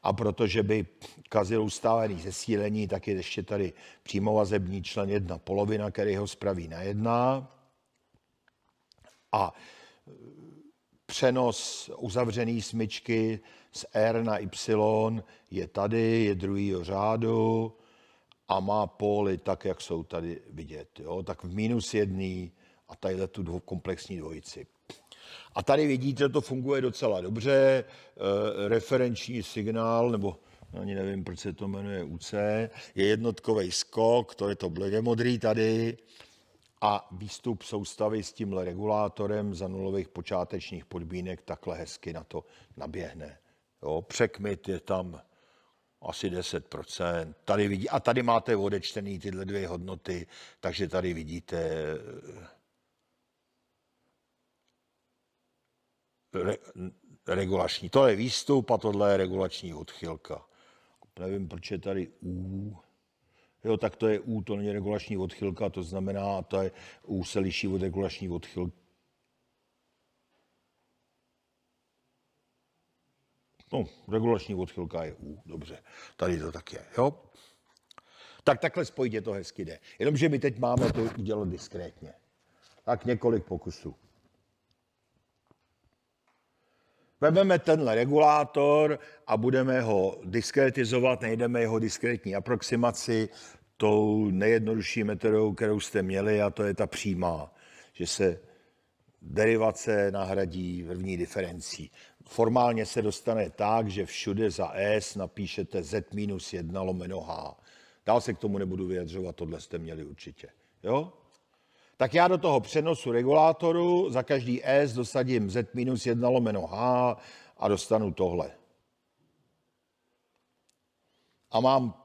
a protože by kazil ustálený zesílení, tak je ještě tady vazební člen jedna polovina, který ho spraví na jedna. a e, přenos uzavřený smyčky z R na Y je tady, je druhýho řádu, a má póly tak, jak jsou tady vidět. Jo? Tak v minus jedný a tadyhle tu dvo, komplexní dvojici. A tady vidíte, to funguje docela dobře. E, referenční signál, nebo ani nevím, proč se to jmenuje UC, je jednotkový skok, to je to bledě modrý tady, a výstup soustavy s tímhle regulátorem za nulových počátečních podmínek takhle hezky na to naběhne. Jo, překmit je tam asi 10%. Tady vidí, a tady máte odečtený tyhle dvě hodnoty, takže tady vidíte re, regulační. To je výstup a tohle je regulační odchylka. Nevím, proč je tady U. Jo, tak to je U, to není regulační odchylka, to znamená, to je U se liší od regulační odchylky No, regulační odchylka je U, dobře. Tady to tak je, jo? Tak takhle spojitě to hezky jde. Jenomže my teď máme to udělat diskrétně. Tak několik pokusů. Vememe tenhle regulátor a budeme ho diskretizovat, nejdeme jeho diskrétní aproximaci tou nejjednodušší metodou, kterou jste měli, a to je ta přímá, že se derivace nahradí vrvní diferencí formálně se dostane tak, že všude za S napíšete Z-1 minus lomeno H. Dál se k tomu nebudu vyjadřovat, tohle jste měli určitě. Jo? Tak já do toho přenosu regulátoru za každý S dosadím Z-1 minus lomeno H a dostanu tohle. A mám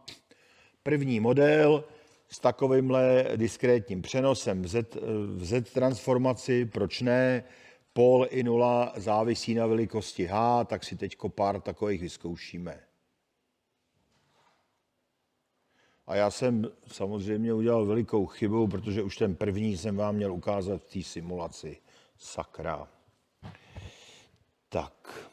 první model s takovýmhle diskrétním přenosem v Z, v Z transformaci, proč ne? pol i nula závisí na velikosti H, tak si teď pár takových vyzkoušíme. A já jsem samozřejmě udělal velikou chybu, protože už ten první jsem vám měl ukázat v té simulaci. Sakra. Tak.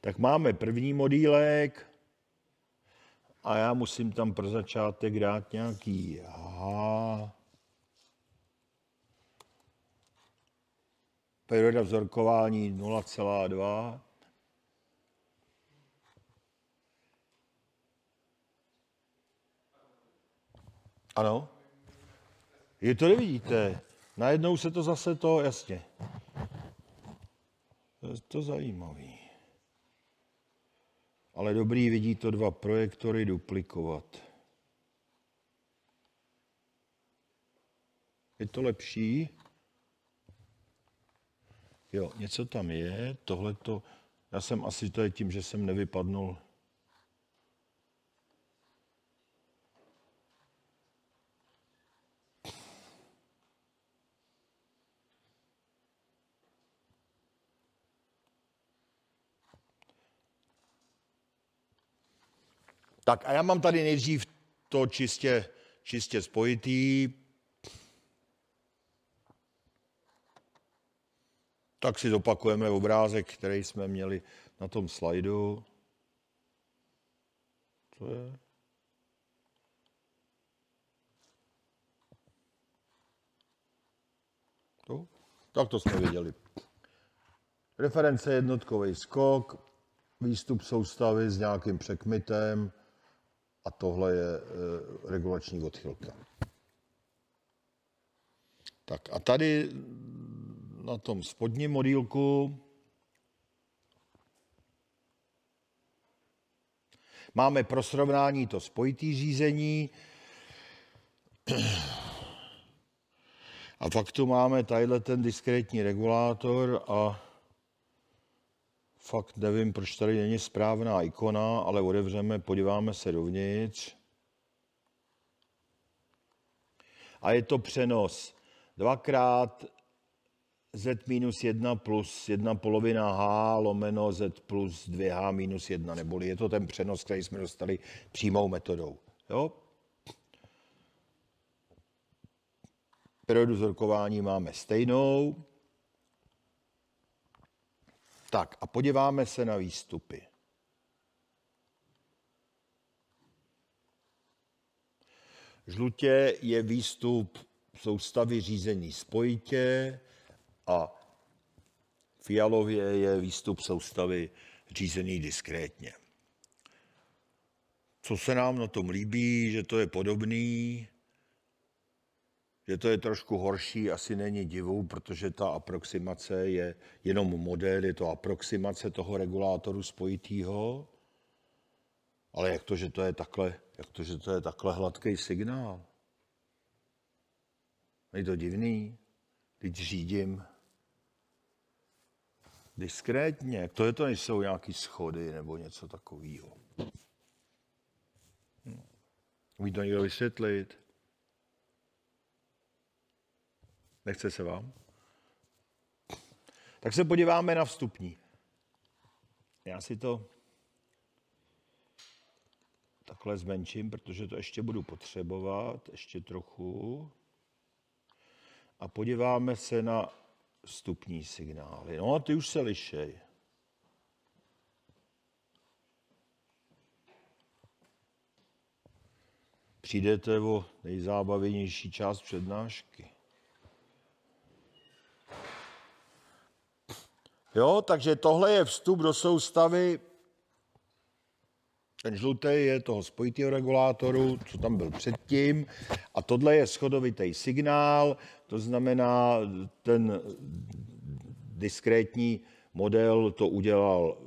Tak máme první modílek a já musím tam pro začátek dát nějaký H. Perioda vzorkování 0,2. Ano? Je to nevidíte. Najednou se to zase to, jasně. To je to zajímavé ale dobrý vidí to dva projektory duplikovat. Je to lepší? Jo, něco tam je, tohle to, já jsem asi to je tím, že jsem nevypadnul Tak a já mám tady nejdřív to čistě, čistě spojitý. Tak si zopakujeme obrázek, který jsme měli na tom slajdu. To je? To? Tak to jsme viděli. Reference jednotkový skok, výstup soustavy s nějakým překmitem, a tohle je eh, regulační odchylka. Tak a tady na tom spodním modílku máme pro srovnání to spojitý řízení a pak tu máme tadyhle ten diskrétní regulátor a fakt nevím, proč tady není správná ikona, ale odevřeme, podíváme se dovnitř. A je to přenos. Dvakrát z minus 1 plus 1 polovina h lomeno z plus 2h minus 1, neboli je to ten přenos, který jsme dostali přímou metodou. Jo? Periodu zorkování máme stejnou. Tak a podíváme se na výstupy. Žlutě je výstup soustavy řízení spojitě a fialově je výstup soustavy řízený diskrétně. Co se nám na tom líbí, že to je podobný, že to je trošku horší, asi není divu, protože ta aproximace je jenom model, je to aproximace toho regulátoru spojitýho. Ale jak to, že to je takhle, jak to, že to je takhle hladký signál? Není to divný, teď řídím diskrétně. Jak to je to, nejsou nějaký schody nebo něco takového? Hm. Umí to někdo vysvětlit? Nechce se vám? Tak se podíváme na vstupní. Já si to takhle zmenším, protože to ještě budu potřebovat, ještě trochu. A podíváme se na vstupní signály. No a ty už se lišej. Přijdete o nejzábavnější část přednášky. Jo, takže tohle je vstup do soustavy. Ten žlutý je toho spojitého regulátoru, co tam byl předtím. A tohle je schodovitý signál, to znamená ten diskrétní model to udělal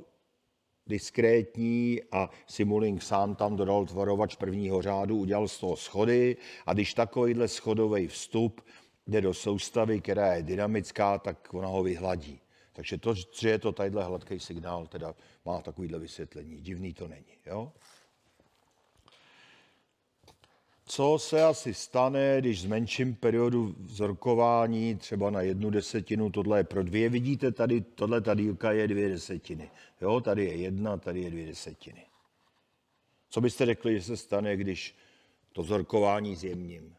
diskrétní a Simulink sám tam dodal tvarovač prvního řádu, udělal z toho schody a když takovýhle schodový vstup jde do soustavy, která je dynamická, tak ona ho vyhladí. Takže to, že je to tadyhle hladký signál, teda má takovýhle vysvětlení. Divný to není. Jo? Co se asi stane, když zmenším periodu vzorkování třeba na jednu desetinu, tohle je pro dvě, vidíte tady, tohle ta dílka je dvě desetiny. Jo, tady je jedna, tady je dvě desetiny. Co byste řekli, že se stane, když to vzorkování zjemním?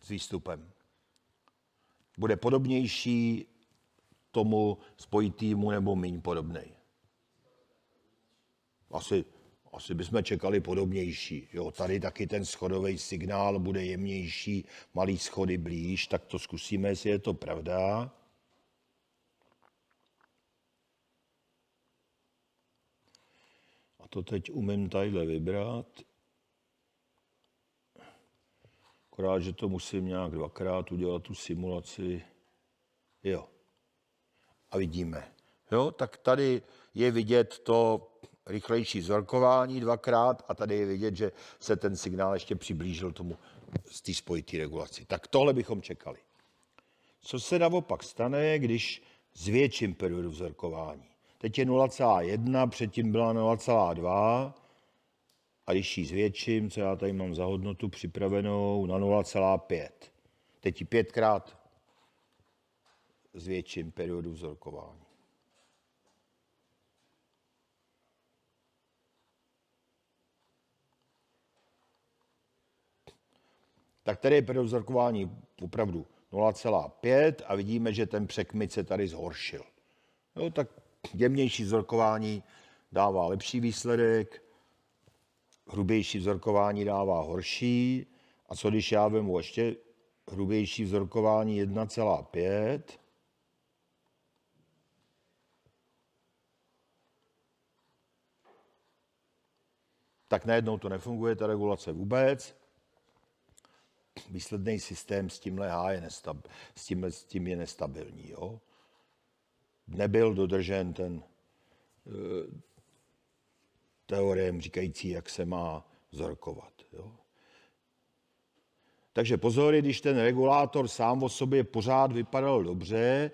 S výstupem bude podobnější tomu spojitýmu nebo méně podobný. Asi, asi bychom čekali podobnější. Jo, tady taky ten schodový signál bude jemnější, malý schody blíž, tak to zkusíme, jestli je to pravda. A to teď umím tadyhle vybrat. akorát, že to musím nějak dvakrát udělat tu simulaci. Jo. A vidíme. Jo, tak tady je vidět to rychlejší zorkování dvakrát a tady je vidět, že se ten signál ještě přiblížil tomu z té spojité regulaci. Tak tohle bychom čekali. Co se naopak stane, když zvětším periodu vzorkování? Teď je 0,1, předtím byla a když ji zvětším, co já tady mám za hodnotu připravenou na 0,5. Teď ji pětkrát zvětším periodu vzorkování. Tak tady je periodu vzorkování opravdu 0,5 a vidíme, že ten překmit se tady zhoršil. No, tak jemnější vzorkování dává lepší výsledek, hrubější vzorkování dává horší. A co když já vemu ještě hrubější vzorkování 1,5, tak najednou to nefunguje, ta regulace vůbec. Výsledný systém s tímhle H je, nestab, s tím, s tím je nestabilní. Jo? Nebyl dodržen ten, eh, Teoriem říkající, jak se má zorkovat. Jo? Takže pozor, když ten regulátor sám o sobě pořád vypadal dobře,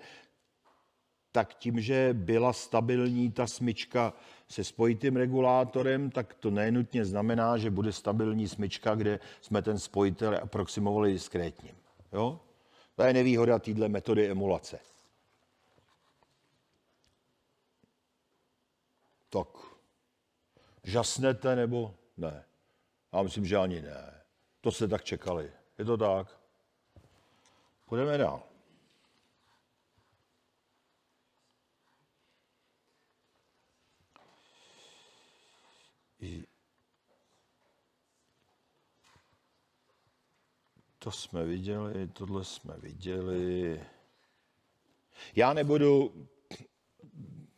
tak tím, že byla stabilní ta smyčka se spojitým regulátorem, tak to nenutně znamená, že bude stabilní smyčka, kde jsme ten spojitel aproximovali diskrétním. Jo? To je nevýhoda této metody emulace. Tak žasnete nebo ne. Já myslím, že ani ne. To se tak čekali. Je to tak? Půjdeme dál. to jsme viděli, tohle jsme viděli. Já nebudu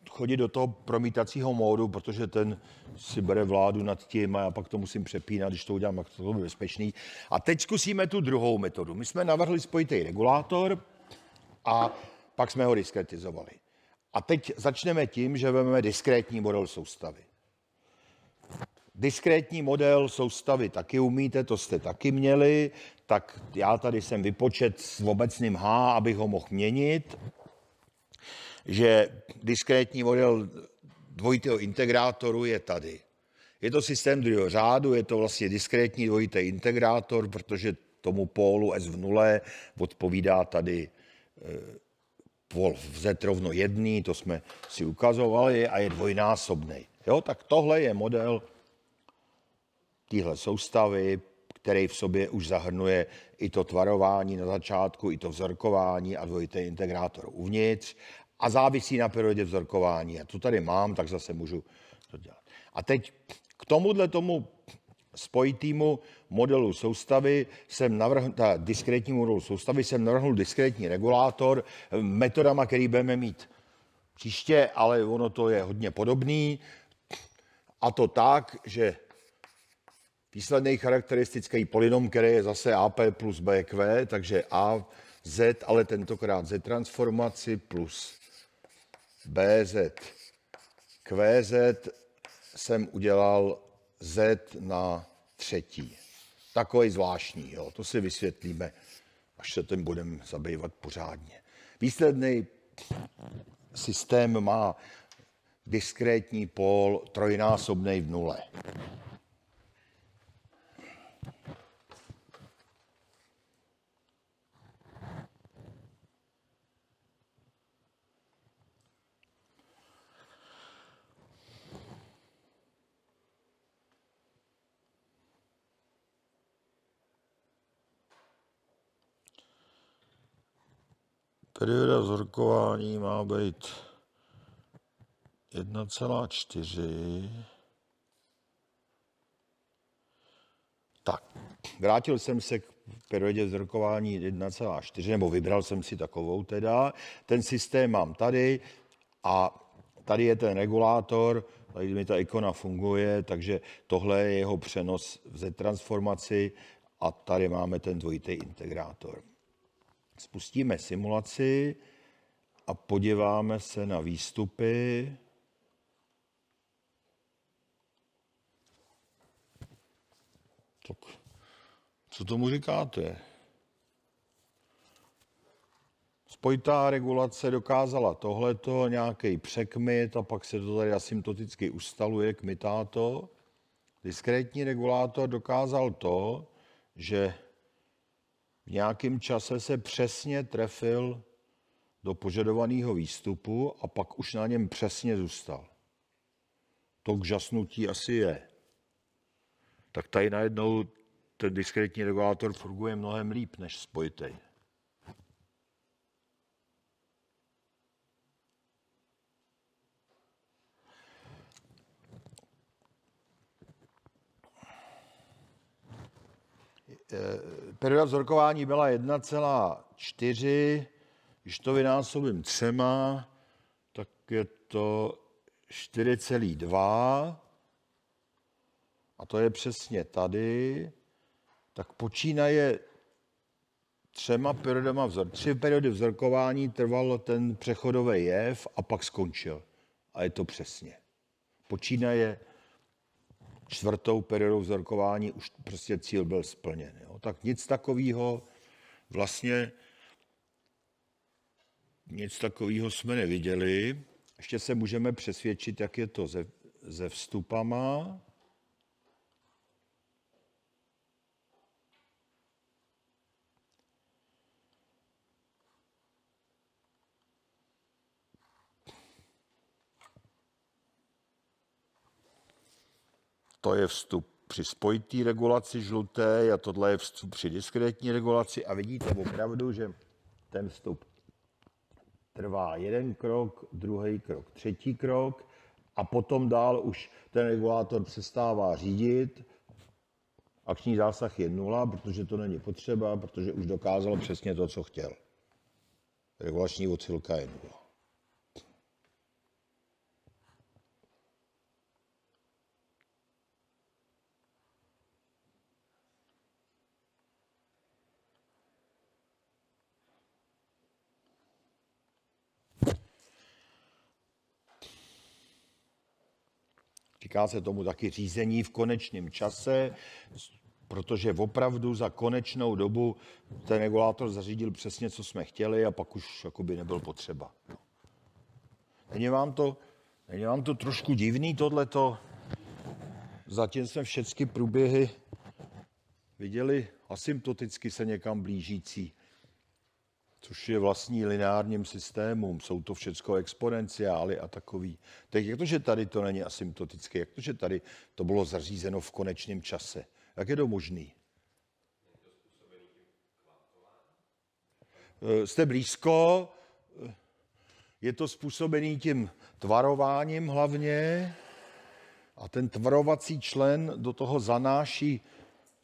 chodit do toho promítacího módu, protože ten si bere vládu nad tím a já pak to musím přepínat, když to udělám, tak to bude bezpečný. A teď zkusíme tu druhou metodu. My jsme navrhli spojitý regulátor a pak jsme ho diskretizovali. A teď začneme tím, že vezmeme diskrétní model soustavy. Diskrétní model soustavy taky umíte, to jste taky měli, tak já tady jsem vypočet s obecným H, abych ho mohl měnit že diskrétní model dvojitého integrátoru je tady. Je to systém druhého řádu, je to vlastně diskrétní dvojitý integrátor, protože tomu pólu S v nule odpovídá tady eh, pól v Z rovno jedný, to jsme si ukazovali, a je dvojnásobný. Jo, tak tohle je model téhle soustavy, který v sobě už zahrnuje i to tvarování na začátku, i to vzorkování a dvojitý integrátor uvnitř a závisí na periodě vzorkování. A to tady mám, tak zase můžu to dělat. A teď k tomuhle tomu spojitýmu modelu soustavy jsem navrhl, ta diskrétní modelu soustavy jsem navrhl diskrétní regulátor metodama, který budeme mít příště, ale ono to je hodně podobný. A to tak, že výsledný charakteristický polynom, který je zase AP plus BQ, takže A, Z, ale tentokrát Z transformaci plus BZ. QZ jsem udělal Z na třetí. Takový zvláštní, jo. to si vysvětlíme, až se tím budeme zabývat pořádně. Výsledný systém má diskrétní pól trojnásobný v nule. Perioda vzorkování má být 1,4. Tak, vrátil jsem se k periodě vzorkování 1,4, nebo vybral jsem si takovou teda. Ten systém mám tady a tady je ten regulátor, tady mi ta ikona funguje, takže tohle je jeho přenos ze transformaci a tady máme ten dvojitý integrátor. Spustíme simulaci a podíváme se na výstupy. Tak co tomu říkáte? Spojitá regulace dokázala tohleto, nějaký překmit a pak se to tady asymptoticky ustaluje, kmitá to. Diskrétní regulátor dokázal to, že v nějakém čase se přesně trefil do požadovaného výstupu a pak už na něm přesně zůstal. To k žasnutí asi je. Tak tady najednou ten diskrétní regulátor funguje mnohem líp než Uh perioda vzorkování byla 1,4, když to vynásobím třema, tak je to 4,2 a to je přesně tady, tak počínaje třema periodama vzor, tři periody vzorkování trval ten přechodový jev a pak skončil. A je to přesně. Počínaje čtvrtou periodou vzorkování už prostě cíl byl splněn. Jo. Tak nic takového vlastně nic takového jsme neviděli. Ještě se můžeme přesvědčit, jak je to ze, ze vstupama, to je vstup při spojitý regulaci žluté a tohle je vstup při diskrétní regulaci a vidíte opravdu, že ten vstup trvá jeden krok, druhý krok, třetí krok a potom dál už ten regulátor přestává řídit. Akční zásah je nula, protože to není potřeba, protože už dokázal přesně to, co chtěl. Regulační odsilka je nula. Říká se tomu taky řízení v konečném čase, protože opravdu za konečnou dobu ten regulátor zařídil přesně, co jsme chtěli a pak už jakoby nebyl potřeba. No. Není vám to, není vám to trošku divný tohleto? Zatím jsme všechny průběhy viděli asymptoticky se někam blížící což je vlastní lineárním systémům. Jsou to všechno exponenciály a takový. Tak jak to, že tady to není asymptotické? Jak to, že tady to bylo zařízeno v konečném čase? Jak je to možný? E, jste blízko, e, je to způsobený tím tvarováním hlavně a ten tvarovací člen do toho zanáší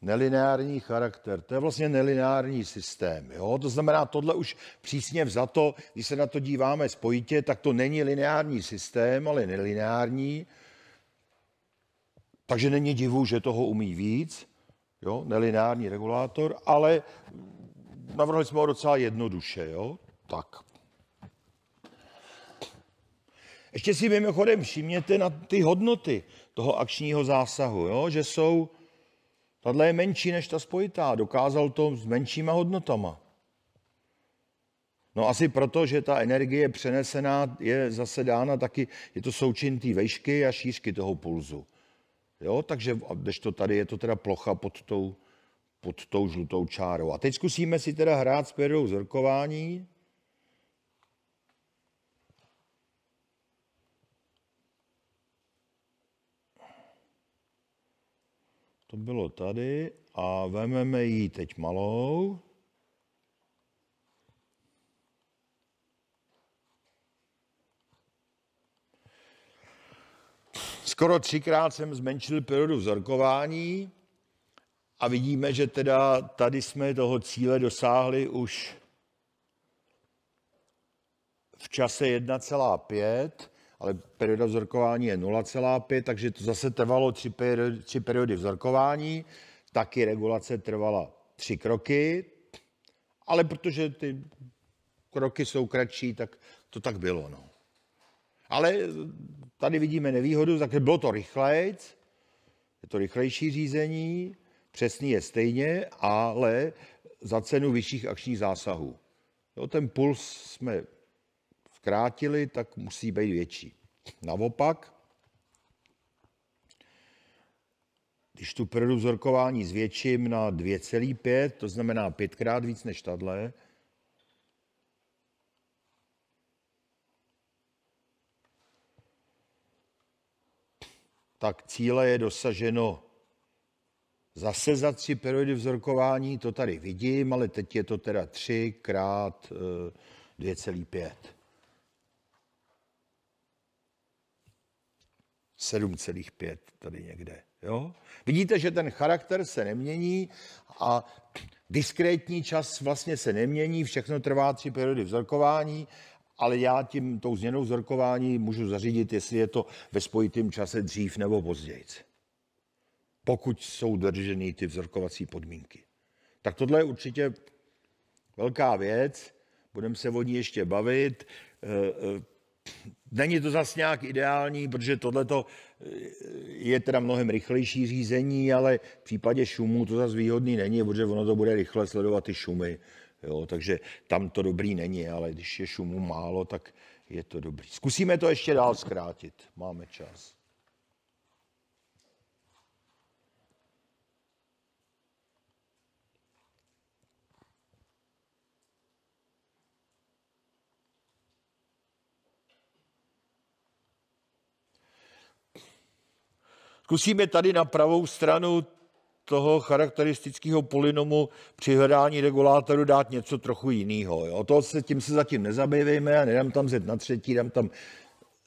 nelineární charakter. To je vlastně nelineární systém. Jo? To znamená, tohle už přísně vzato, když se na to díváme spojitě, tak to není lineární systém, ale nelineární. Takže není divu, že toho umí víc, jo? nelineární regulátor, ale navrhli jsme ho docela jednoduše. Jo? Tak. Ještě si mimochodem všimněte na ty hodnoty toho akčního zásahu, jo? že jsou Tahle je menší než ta spojitá. Dokázal to s menšíma hodnotama. No asi proto, že ta energie přenesená je zase dána taky, je to součin té vejšky a šířky toho pulzu. Jo, takže když to tady je to teda plocha pod tou, pod tou žlutou čárou. A teď zkusíme si teda hrát s pěrou zorkování. To bylo tady a vememe ji teď malou. Skoro třikrát jsem zmenšil periodu vzorkování a vidíme, že teda tady jsme toho cíle dosáhli už v čase ale perioda vzorkování je 0,5, takže to zase trvalo tři periody, tři periody vzorkování, taky regulace trvala tři kroky, ale protože ty kroky jsou kratší, tak to tak bylo. No. Ale tady vidíme nevýhodu, takže bylo to rychlejc, je to rychlejší řízení, přesný je stejně, ale za cenu vyšších akčních zásahů. Jo, ten puls jsme zkrátili, tak musí být větší. Naopak, když tu prioritu vzorkování zvětším na 2,5, to znamená pětkrát víc než tadle, tak cíle je dosaženo zase za tři periody vzorkování, to tady vidím, ale teď je to teda 3 krát 2,5. Eh, 7,5 tady někde. Jo? Vidíte, že ten charakter se nemění a diskrétní čas vlastně se nemění, všechno trvá tři periody vzorkování, ale já tím tou změnou vzorkování můžu zařídit, jestli je to ve spojitém čase dřív nebo později. Pokud jsou drženy ty vzorkovací podmínky. Tak tohle je určitě velká věc, budeme se o ní ještě bavit eh, eh, Není to zas nějak ideální, protože tohleto eh, je teda mnohem rychlejší řízení, ale v případě šumu to zase výhodný není, protože ono to bude rychle sledovat ty šumy. Jo, takže tam to dobrý není, ale když je šumu málo, tak je to dobrý. Zkusíme to ještě dál zkrátit. Máme čas. Zkusíme tady na pravou stranu toho charakteristického polynomu při hledání regulátoru dát něco trochu jiného. Jo. To se, tím se zatím nezabývejme, já nedám tam z na třetí, dám tam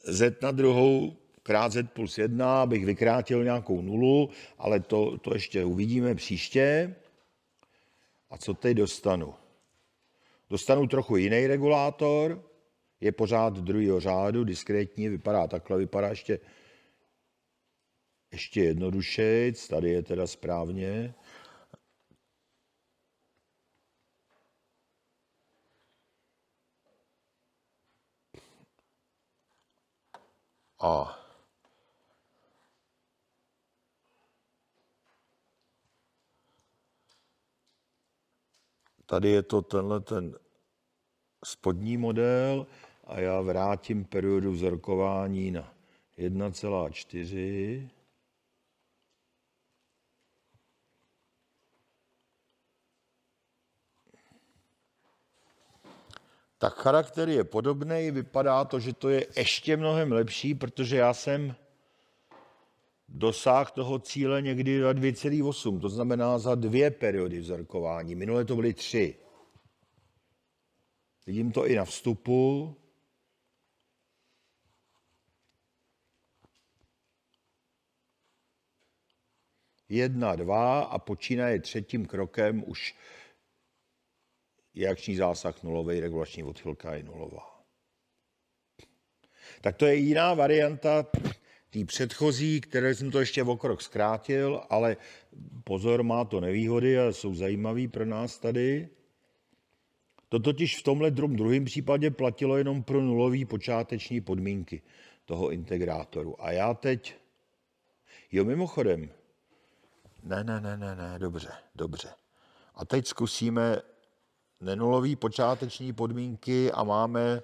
z na druhou, krát z plus jedna, abych vykrátil nějakou nulu, ale to, to ještě uvidíme příště. A co teď dostanu? Dostanu trochu jiný regulátor, je pořád druhého řádu, diskrétní, vypadá takhle, vypadá ještě ještě jednodušejc, tady je teda správně. A tady je to tenhle ten spodní model a já vrátím periodu vzorkování na 1,4. tak charakter je podobný, vypadá to, že to je ještě mnohem lepší, protože já jsem dosáhl toho cíle někdy za 2,8, to znamená za dvě periody vzorkování. Minule to byly tři. Vidím to i na vstupu. Jedna, dva a počínaje třetím krokem už je akční zásah nulový, regulační odchylka je nulová. Tak to je jiná varianta té předchozí, které jsem to ještě o krok zkrátil, ale pozor, má to nevýhody a jsou zajímavý pro nás tady. To totiž v tomhle druhém případě platilo jenom pro nulový počáteční podmínky toho integrátoru. A já teď... Jo, mimochodem... Ne, ne, ne, ne, ne, dobře, dobře. A teď zkusíme nenulové počáteční podmínky a máme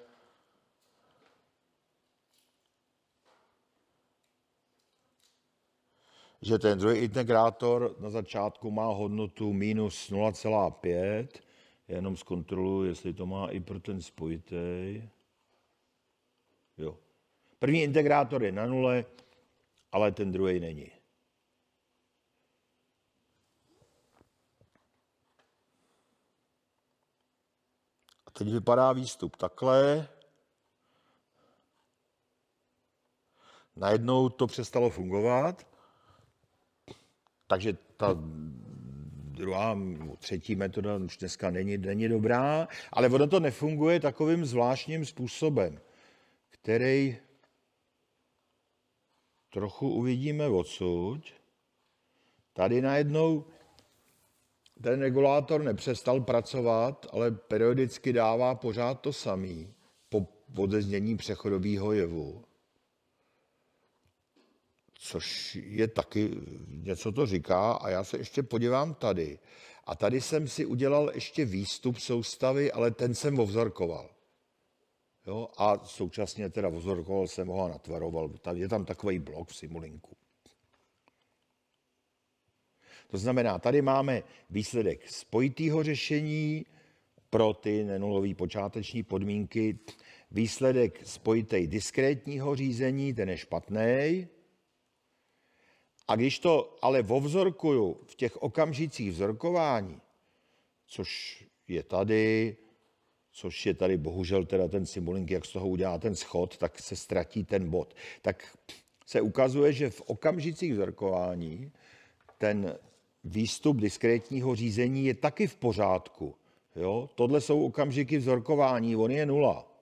že ten druhý integrátor na začátku má hodnotu minus 0,5. jenom zkontroluji, jestli to má i pro ten spojitej. Jo. První integrátor je na nule, ale ten druhý není. Teď vypadá výstup takhle. Najednou to přestalo fungovat, takže ta druhá, třetí metoda už dneska není, není dobrá, ale ono to nefunguje takovým zvláštním způsobem, který trochu uvidíme odsud. Tady najednou ten regulátor nepřestal pracovat, ale periodicky dává pořád to samý po odeznění přechodového jevu. Což je taky, něco to říká a já se ještě podívám tady. A tady jsem si udělal ještě výstup soustavy, ale ten jsem ovzorkoval. Jo? A současně teda ozorkoval jsem ho a natvaroval. Je tam takový blok v Simulinku. To znamená, tady máme výsledek spojitého řešení pro ty nenulové počáteční podmínky, výsledek spojitej diskrétního řízení, ten je špatný. A když to ale vovzorkuju v těch okamžicích vzorkování, což je tady, což je tady bohužel teda ten symbolink, jak z toho udělá ten schod, tak se ztratí ten bod. Tak se ukazuje, že v okamžicích vzorkování ten výstup diskrétního řízení je taky v pořádku. Jo? Tohle jsou okamžiky vzorkování, on je nula.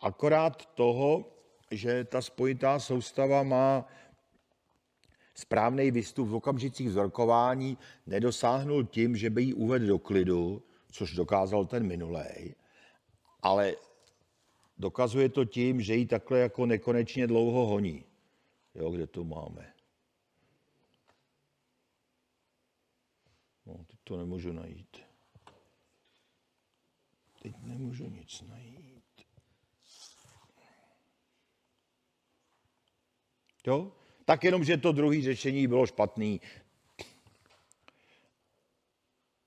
Akorát toho, že ta spojitá soustava má správný výstup v okamžicích vzorkování, nedosáhnul tím, že by ji uvedl do klidu, což dokázal ten minulej, ale dokazuje to tím, že ji takhle jako nekonečně dlouho honí. Jo, kde to máme? to nemůžu najít. Teď nemůžu nic najít. Jo? Tak jenom, že to druhé řešení bylo špatný.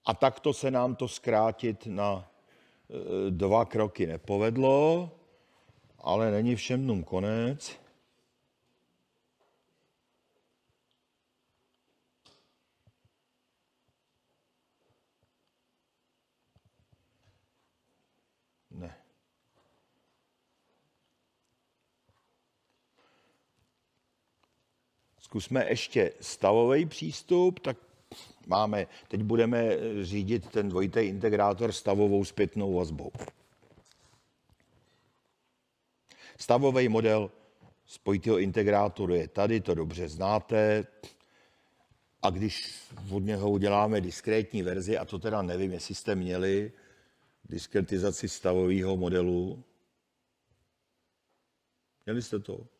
A takto se nám to zkrátit na e, dva kroky nepovedlo, ale není všem dnům konec. Zkusme ještě stavový přístup, tak máme, teď budeme eh, řídit ten dvojitý integrátor stavovou zpětnou vazbou. Stavový model spojitého integrátoru je tady, to dobře znáte. A když od něho uděláme diskrétní verzi, a to teda nevím, jestli jste měli diskretizaci stavového modelu, měli jste to?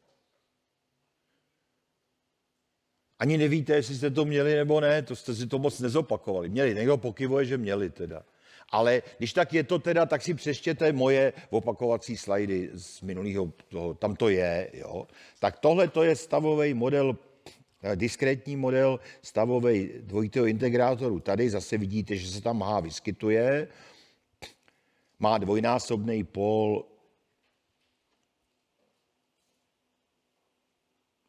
Ani nevíte, jestli jste to měli nebo ne, to jste si to moc nezopakovali. Měli, někdo pokyvuje, že měli teda. Ale když tak je to teda, tak si přeštěte moje opakovací slajdy z minulého, toho, tam to je, jo. Tak tohle to je stavový model eh, diskrétní model stavové dvojitého integrátoru. Tady zase vidíte, že se tam H vyskytuje. Má dvojnásobný pol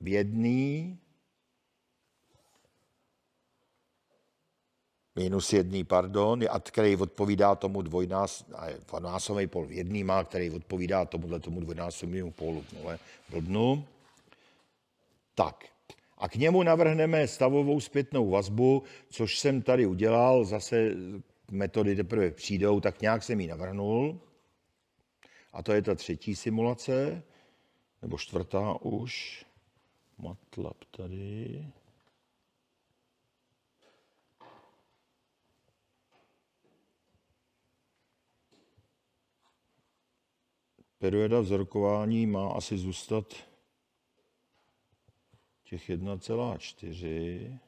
v jedný minus jedný, pardon, a který odpovídá tomu dvojnás, dvojnásobný pol v jedný má, který odpovídá tomuhle tomu dvojnásobnému polu v nule dnu. Tak. A k němu navrhneme stavovou zpětnou vazbu, což jsem tady udělal, zase metody teprve přijdou, tak nějak jsem ji navrhnul. A to je ta třetí simulace, nebo čtvrtá už. Matlab tady. perioda vzorkování má asi zůstat těch 1,4.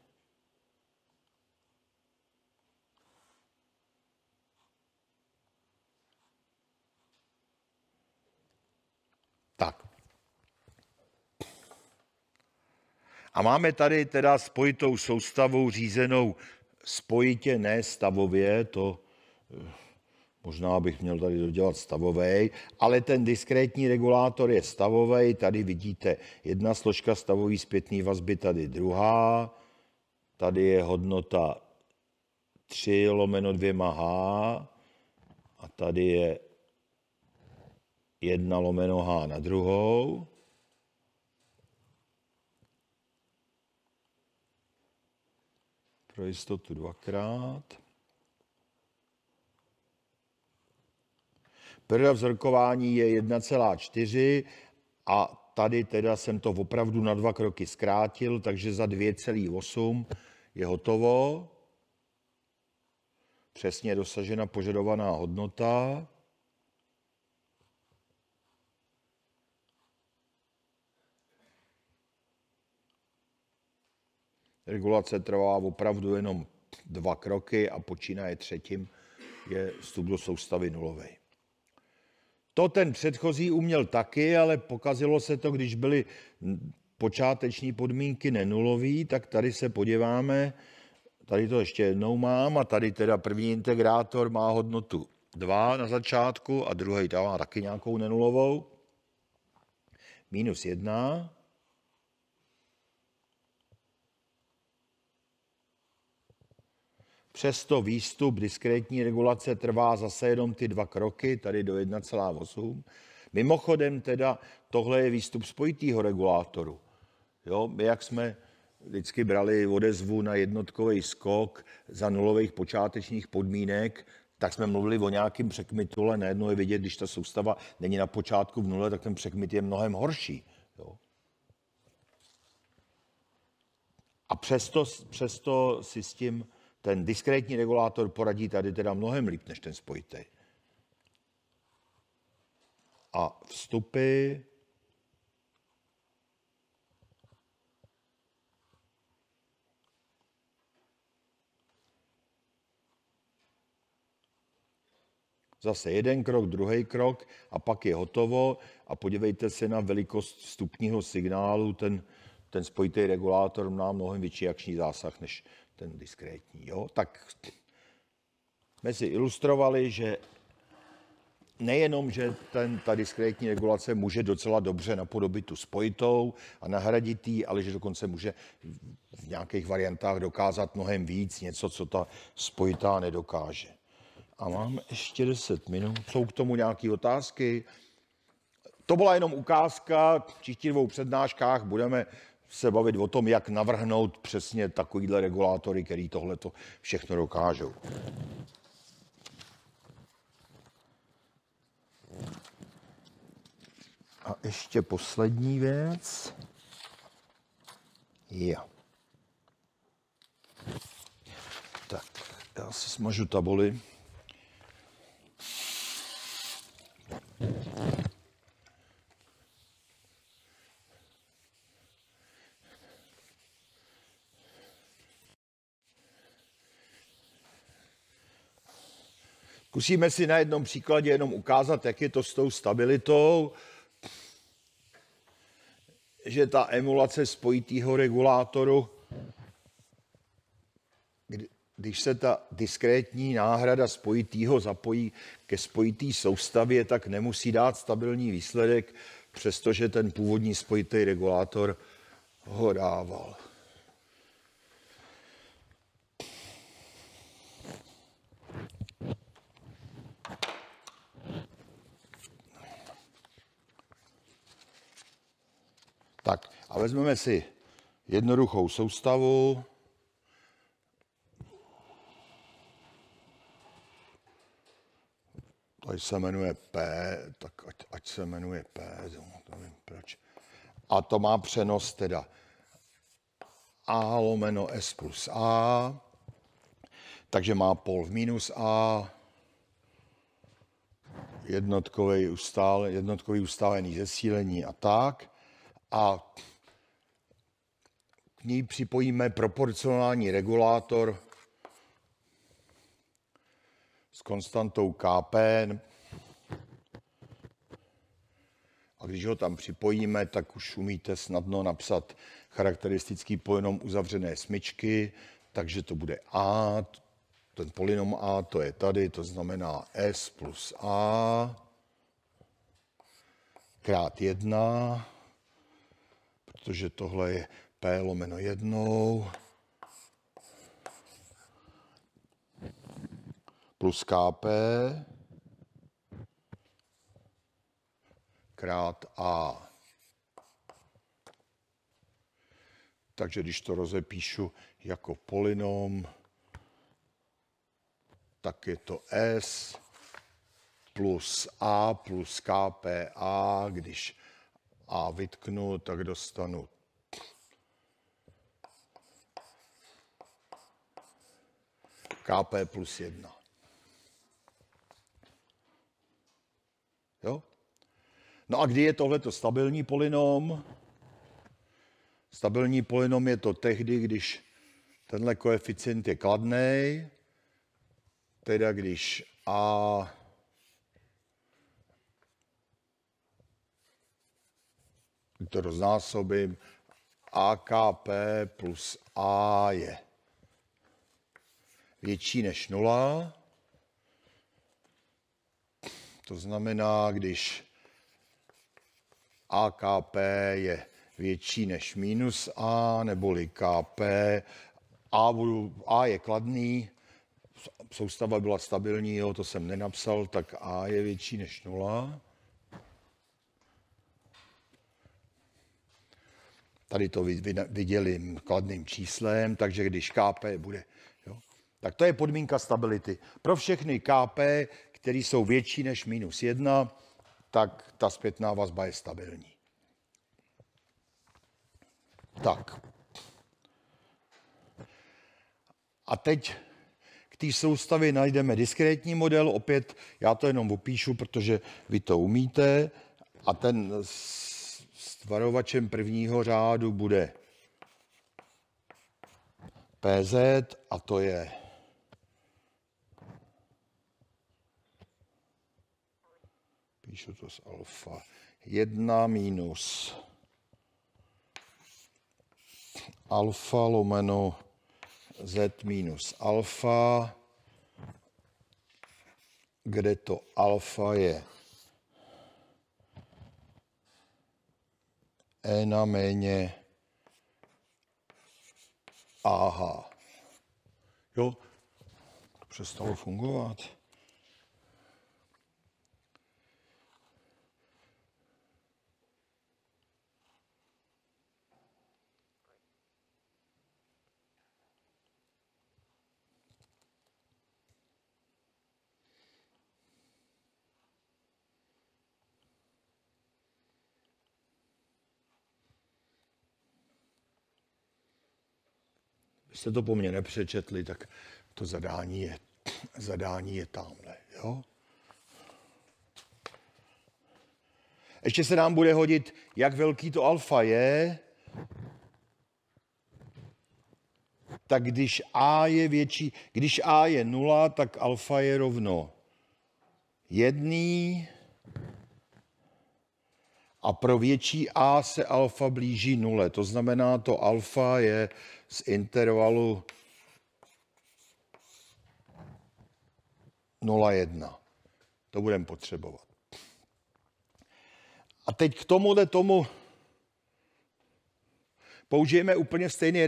Tak. A máme tady teda spojitou soustavu řízenou spojitě, ne stavově, to eh, Možná bych měl tady dodělat stavový, ale ten diskrétní regulátor je stavový. Tady vidíte jedna složka stavový zpětný vazby, tady druhá. Tady je hodnota 3 lomeno 2 h a tady je 1 lomeno h na druhou. Pro jistotu dvakrát. Perioda vzorkování je 1,4 a tady teda jsem to opravdu na dva kroky zkrátil, takže za 2,8 je hotovo. Přesně dosažena požadovaná hodnota. Regulace trvá opravdu jenom dva kroky a počínaje třetím je vstup do soustavy nulovej. To ten předchozí uměl taky, ale pokazilo se to, když byly počáteční podmínky nenulový, tak tady se podíváme, tady to ještě jednou mám a tady teda první integrátor má hodnotu 2 na začátku a druhý tam má taky nějakou nenulovou, minus 1, Přesto výstup diskrétní regulace trvá zase jenom ty dva kroky, tady do 1,8. Mimochodem teda tohle je výstup spojitého regulátoru. Jo, my jak jsme vždycky brali odezvu na jednotkový skok za nulových počátečních podmínek, tak jsme mluvili o nějakém překmitu, ale najednou je vidět, když ta soustava není na počátku v nule, tak ten překmit je mnohem horší. Jo. A přesto, přesto si s tím ten diskrétní regulátor poradí tady teda mnohem líp než ten spojitý. A vstupy Zase jeden krok, druhý krok a pak je hotovo a podívejte se na velikost vstupního signálu, ten, ten spojitý regulátor má mnohem větší akční zásah než ten diskrétní. Jo? Tak jsme si ilustrovali, že nejenom, že ten, ta diskrétní regulace může docela dobře napodobit tu spojitou a nahradit ji, ale že dokonce může v nějakých variantách dokázat mnohem víc něco, co ta spojitá nedokáže. A mám ještě 10 minut. Jsou k tomu nějaké otázky? To byla jenom ukázka. V příští dvou přednáškách budeme se bavit o tom, jak navrhnout přesně takovýhle regulátory, který tohle to všechno dokážou. A ještě poslední věc. Jo. Tak, já si smažu tabuli. Zkusíme si na jednom příkladě jenom ukázat, jak je to s tou stabilitou, že ta emulace spojitého regulátoru, když se ta diskrétní náhrada spojitého zapojí ke spojitý soustavě, tak nemusí dát stabilní výsledek, přestože ten původní spojitý regulátor ho dával. Tak a vezmeme si jednoduchou soustavu. Tady se jmenuje P, tak ať, ať se jmenuje P, no, nevím proč. A to má přenos teda A lomeno S plus A, takže má pol v minus A, jednotkový, ustál jednotkový ustálený zesílení a tak a k ní připojíme proporcionální regulátor s konstantou Kp. A když ho tam připojíme, tak už umíte snadno napsat charakteristický polinom uzavřené smyčky, takže to bude A, ten polynom A, to je tady, to znamená S plus A krát 1 protože tohle je P lomeno jednou plus KP krát A. Takže když to rozepíšu jako polynom, tak je to S plus A plus KPA, když a vytknu, tak dostanu KP plus 1. Jo? No a kdy je tohleto stabilní polynom? Stabilní polynom je to tehdy, když tenhle koeficient je kladný, teda když a to roznásobím, AKP plus A je větší než nula. To znamená, když AKP je větší než minus A, neboli KP, A, budu, A je kladný, soustava byla stabilní, jo, to jsem nenapsal, tak A je větší než nula. Tady to viděli kladným číslem, takže když KP bude. Jo? Tak to je podmínka stability. Pro všechny KP, které jsou větší než minus jedna, tak ta zpětná vazba je stabilní. Tak. A teď k té soustavě najdeme diskrétní model. Opět já to jenom opíšu, protože vy to umíte. A ten Varovačem prvního řádu bude PZ a to je píšu to z alfa, 1 minus alfa lomeno z minus alfa, kde to alfa je E na méně AH. Jo, přestalo fungovat. jste to po mně nepřečetli, tak to zadání je, zadání je tamhle. Jo? Ještě se nám bude hodit, jak velký to alfa je, tak když A je větší, když A je nula, tak alfa je rovno jedný, a pro větší A se alfa blíží nule. To znamená, to alfa je z intervalu 0,1. To budeme potřebovat. A teď k tomuhle tomu použijeme úplně stejný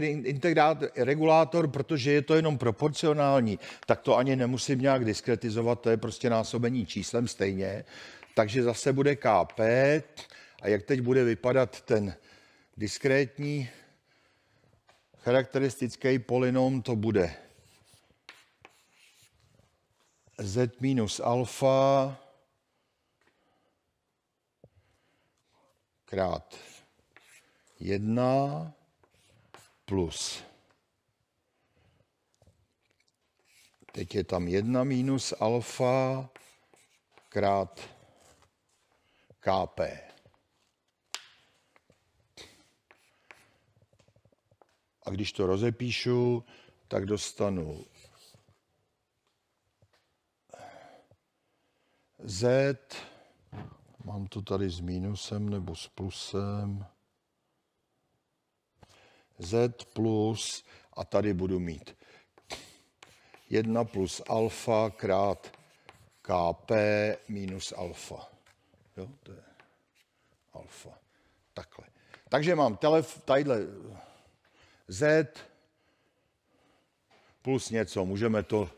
regulátor, protože je to jenom proporcionální, tak to ani nemusím nějak diskretizovat, to je prostě násobení číslem stejně. Takže zase bude KP a jak teď bude vypadat ten diskrétní charakteristický polynom, to bude z minus alfa krát 1 plus. Teď je tam 1 minus alfa krát kp. A když to rozepíšu, tak dostanu Z, mám to tady s mínusem nebo s plusem, Z plus a tady budu mít 1 plus alfa krát Kp minus alfa. Jo, to je alfa. Takhle. Takže mám tady. tadyhle z plus něco, můžeme to,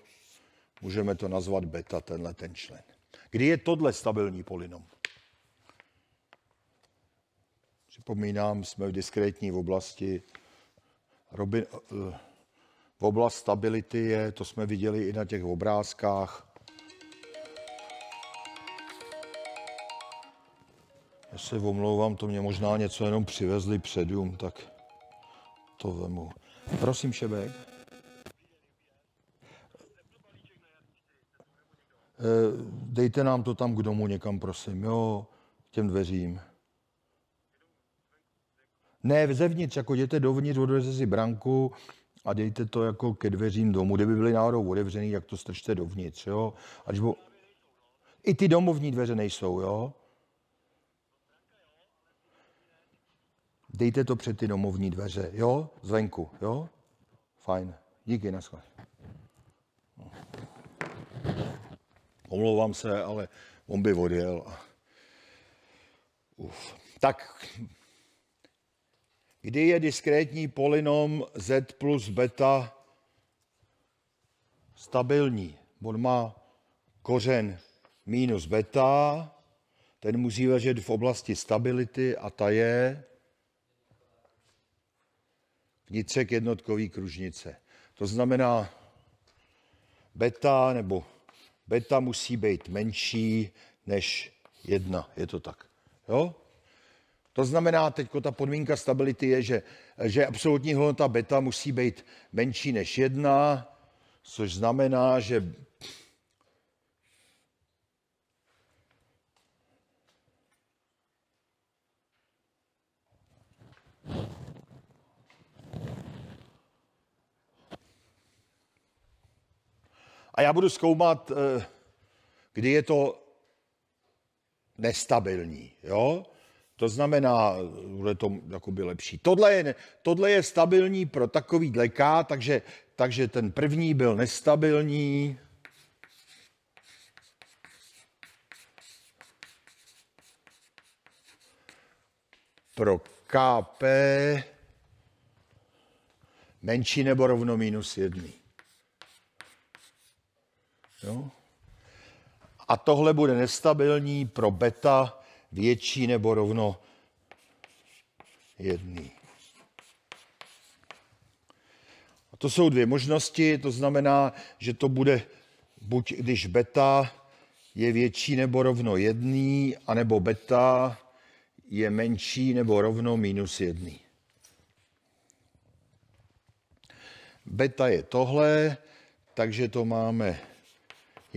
můžeme to nazvat beta, tenhle ten člen. Kdy je tohle stabilní polynom? Připomínám, jsme v diskrétní oblasti. Robin, eh, v oblast stability je, to jsme viděli i na těch obrázkách. Já se omlouvám, to mě možná něco jenom přivezli předům, tak to vemu. Prosím, Šebek. Eh, dejte nám to tam k domu někam, prosím, jo, těm dveřím. Ne, zevnitř, jako jděte dovnitř, odvezete si branku a dejte to jako ke dveřím domu. Kdyby byly náhodou otevřený, jak to strčte dovnitř, jo. A když bo... I ty domovní dveře nejsou, jo. dejte to před ty domovní dveře, jo, zvenku, jo, fajn, díky, naschle. Omlouvám se, ale on by odjel. Uf. Tak, kdy je diskrétní polynom z plus beta stabilní? On má kořen minus beta, ten musí ležet v oblasti stability a ta je nicek jednotkový kružnice. To znamená, beta nebo beta musí být menší než jedna. Je to tak. Jo? To znamená, teď ta podmínka stability je, že, že absolutní hodnota beta musí být menší než jedna, což znamená, že A já budu zkoumat, eh, kdy je to nestabilní. Jo? To znamená, bude to jakoby lepší. Tohle je, tohle je stabilní pro takový dleká, takže, takže ten první byl nestabilní. Pro KP menší nebo rovno minus jedný. Jo? A tohle bude nestabilní pro beta větší nebo rovno jedný. A to jsou dvě možnosti, to znamená, že to bude buď když beta je větší nebo rovno jedný, anebo beta je menší nebo rovno minus jedný. Beta je tohle, takže to máme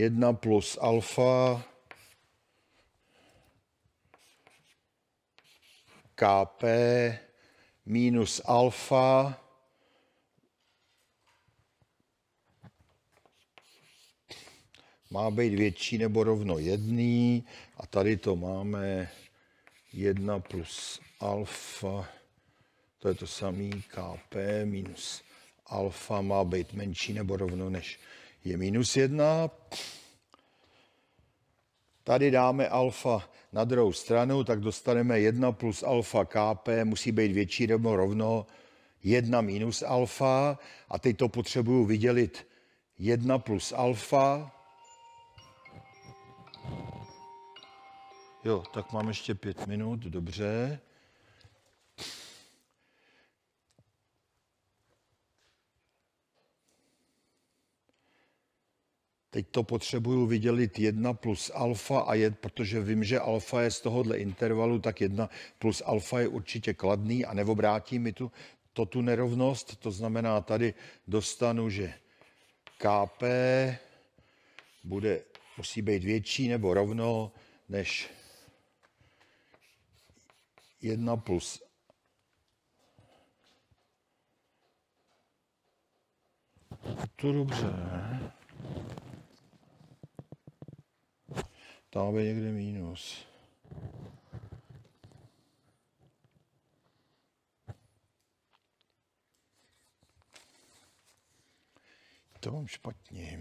1 plus alfa Kp minus alfa má být větší nebo rovno jedný a tady to máme 1 plus alfa, to je to samé Kp minus alfa má být menší nebo rovno než je minus jedna. Tady dáme alfa na druhou stranu, tak dostaneme 1 plus alfa kp musí být větší nebo rovno 1 minus alfa. A teď to potřebuju vydělit 1 plus alfa. Jo, tak mám ještě 5 minut, dobře. teď to potřebuju vydělit 1 plus alfa, a je, protože vím, že alfa je z tohohle intervalu, tak 1 plus alfa je určitě kladný a neobrátí mi tu, to tu nerovnost, to znamená tady dostanu, že KP bude, musí být větší nebo rovno než 1 plus To dobře. Tam je někde mínus. To mám špatně.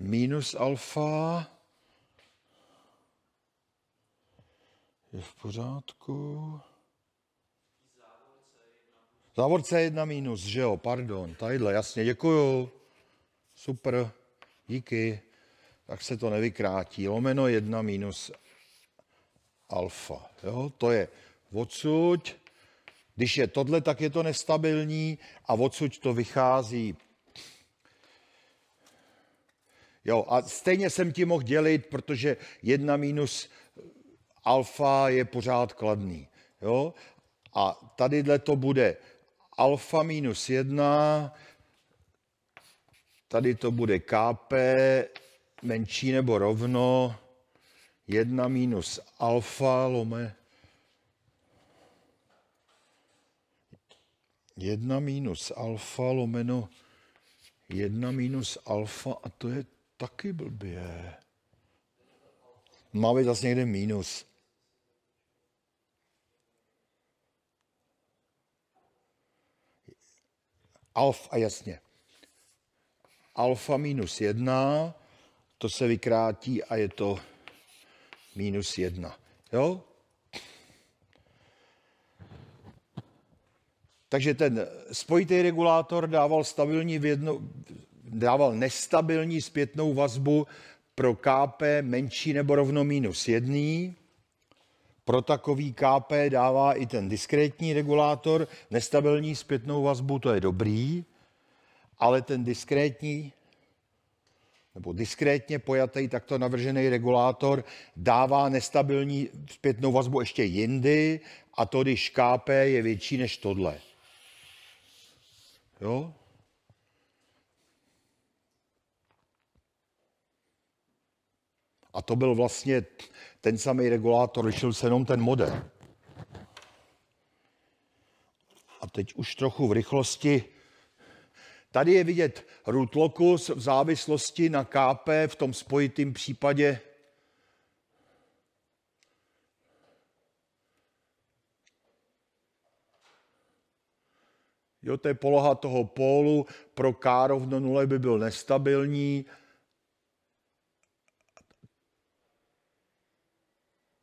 Minus alfa je v pořádku. Závorce jedna minus, že jo, pardon, tadyhle, jasně, děkuju. Super, díky. Tak se to nevykrátí. Lomeno jedna minus alfa, jo, to je odsuď. Když je tohle, tak je to nestabilní a odsuď to vychází. Jo, a stejně jsem ti mohl dělit, protože jedna minus alfa je pořád kladný. Jo? A tadyhle to bude alfa minus 1, tady to bude Kp menší nebo rovno 1 minus alfa lome 1 minus alfa lomeno 1 minus alfa a to je taky blbě. Má být zase někde minus. alf a jasně. Alfa minus jedna to se vykrátí a je to minus jedna. Jo? Takže ten spojitý regulátor dával, stabilní vědno, dával nestabilní zpětnou vazbu pro KP menší nebo rovno minus jedný. Pro takový KP dává i ten diskrétní regulátor nestabilní zpětnou vazbu, to je dobrý, ale ten diskrétní nebo diskrétně pojatý takto navržený regulátor dává nestabilní zpětnou vazbu ještě jindy a to, když KP je větší než tohle. Jo? A to byl vlastně ten samý regulátor, lišil se jenom ten model. A teď už trochu v rychlosti. Tady je vidět root locus v závislosti na KP v tom spojitém případě. Jo, to je poloha toho pólu. Pro K rovno nule by byl nestabilní.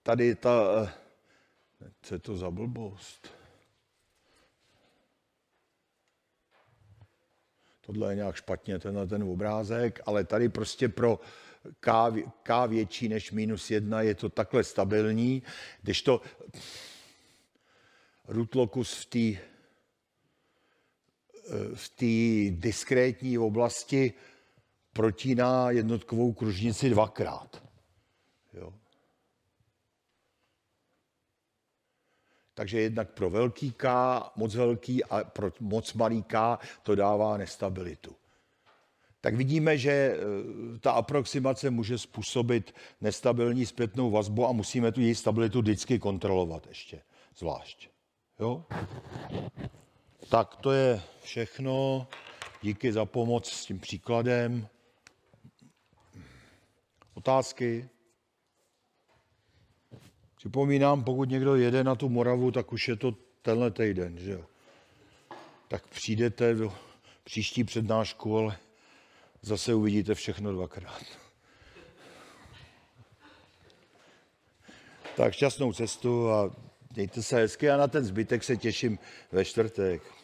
tady ta, eh, co je to za blbost? Tohle je nějak špatně, tenhle ten obrázek, ale tady prostě pro K, K větší než minus jedna je to takhle stabilní, když to rutlokus v té eh, v té diskrétní oblasti protíná jednotkovou kružnici dvakrát. Jo. Takže jednak pro velký K, moc velký a pro moc malý K to dává nestabilitu. Tak vidíme, že e, ta aproximace může způsobit nestabilní zpětnou vazbu a musíme tu její stabilitu vždycky kontrolovat ještě, zvlášť. Jo? Tak to je všechno. Díky za pomoc s tím příkladem. Otázky? Připomínám, pokud někdo jede na tu Moravu, tak už je to tenhle týden, že jo. Tak přijdete do příští přednášku, ale zase uvidíte všechno dvakrát. Tak šťastnou cestu a mějte se hezky a na ten zbytek se těším ve čtvrtek.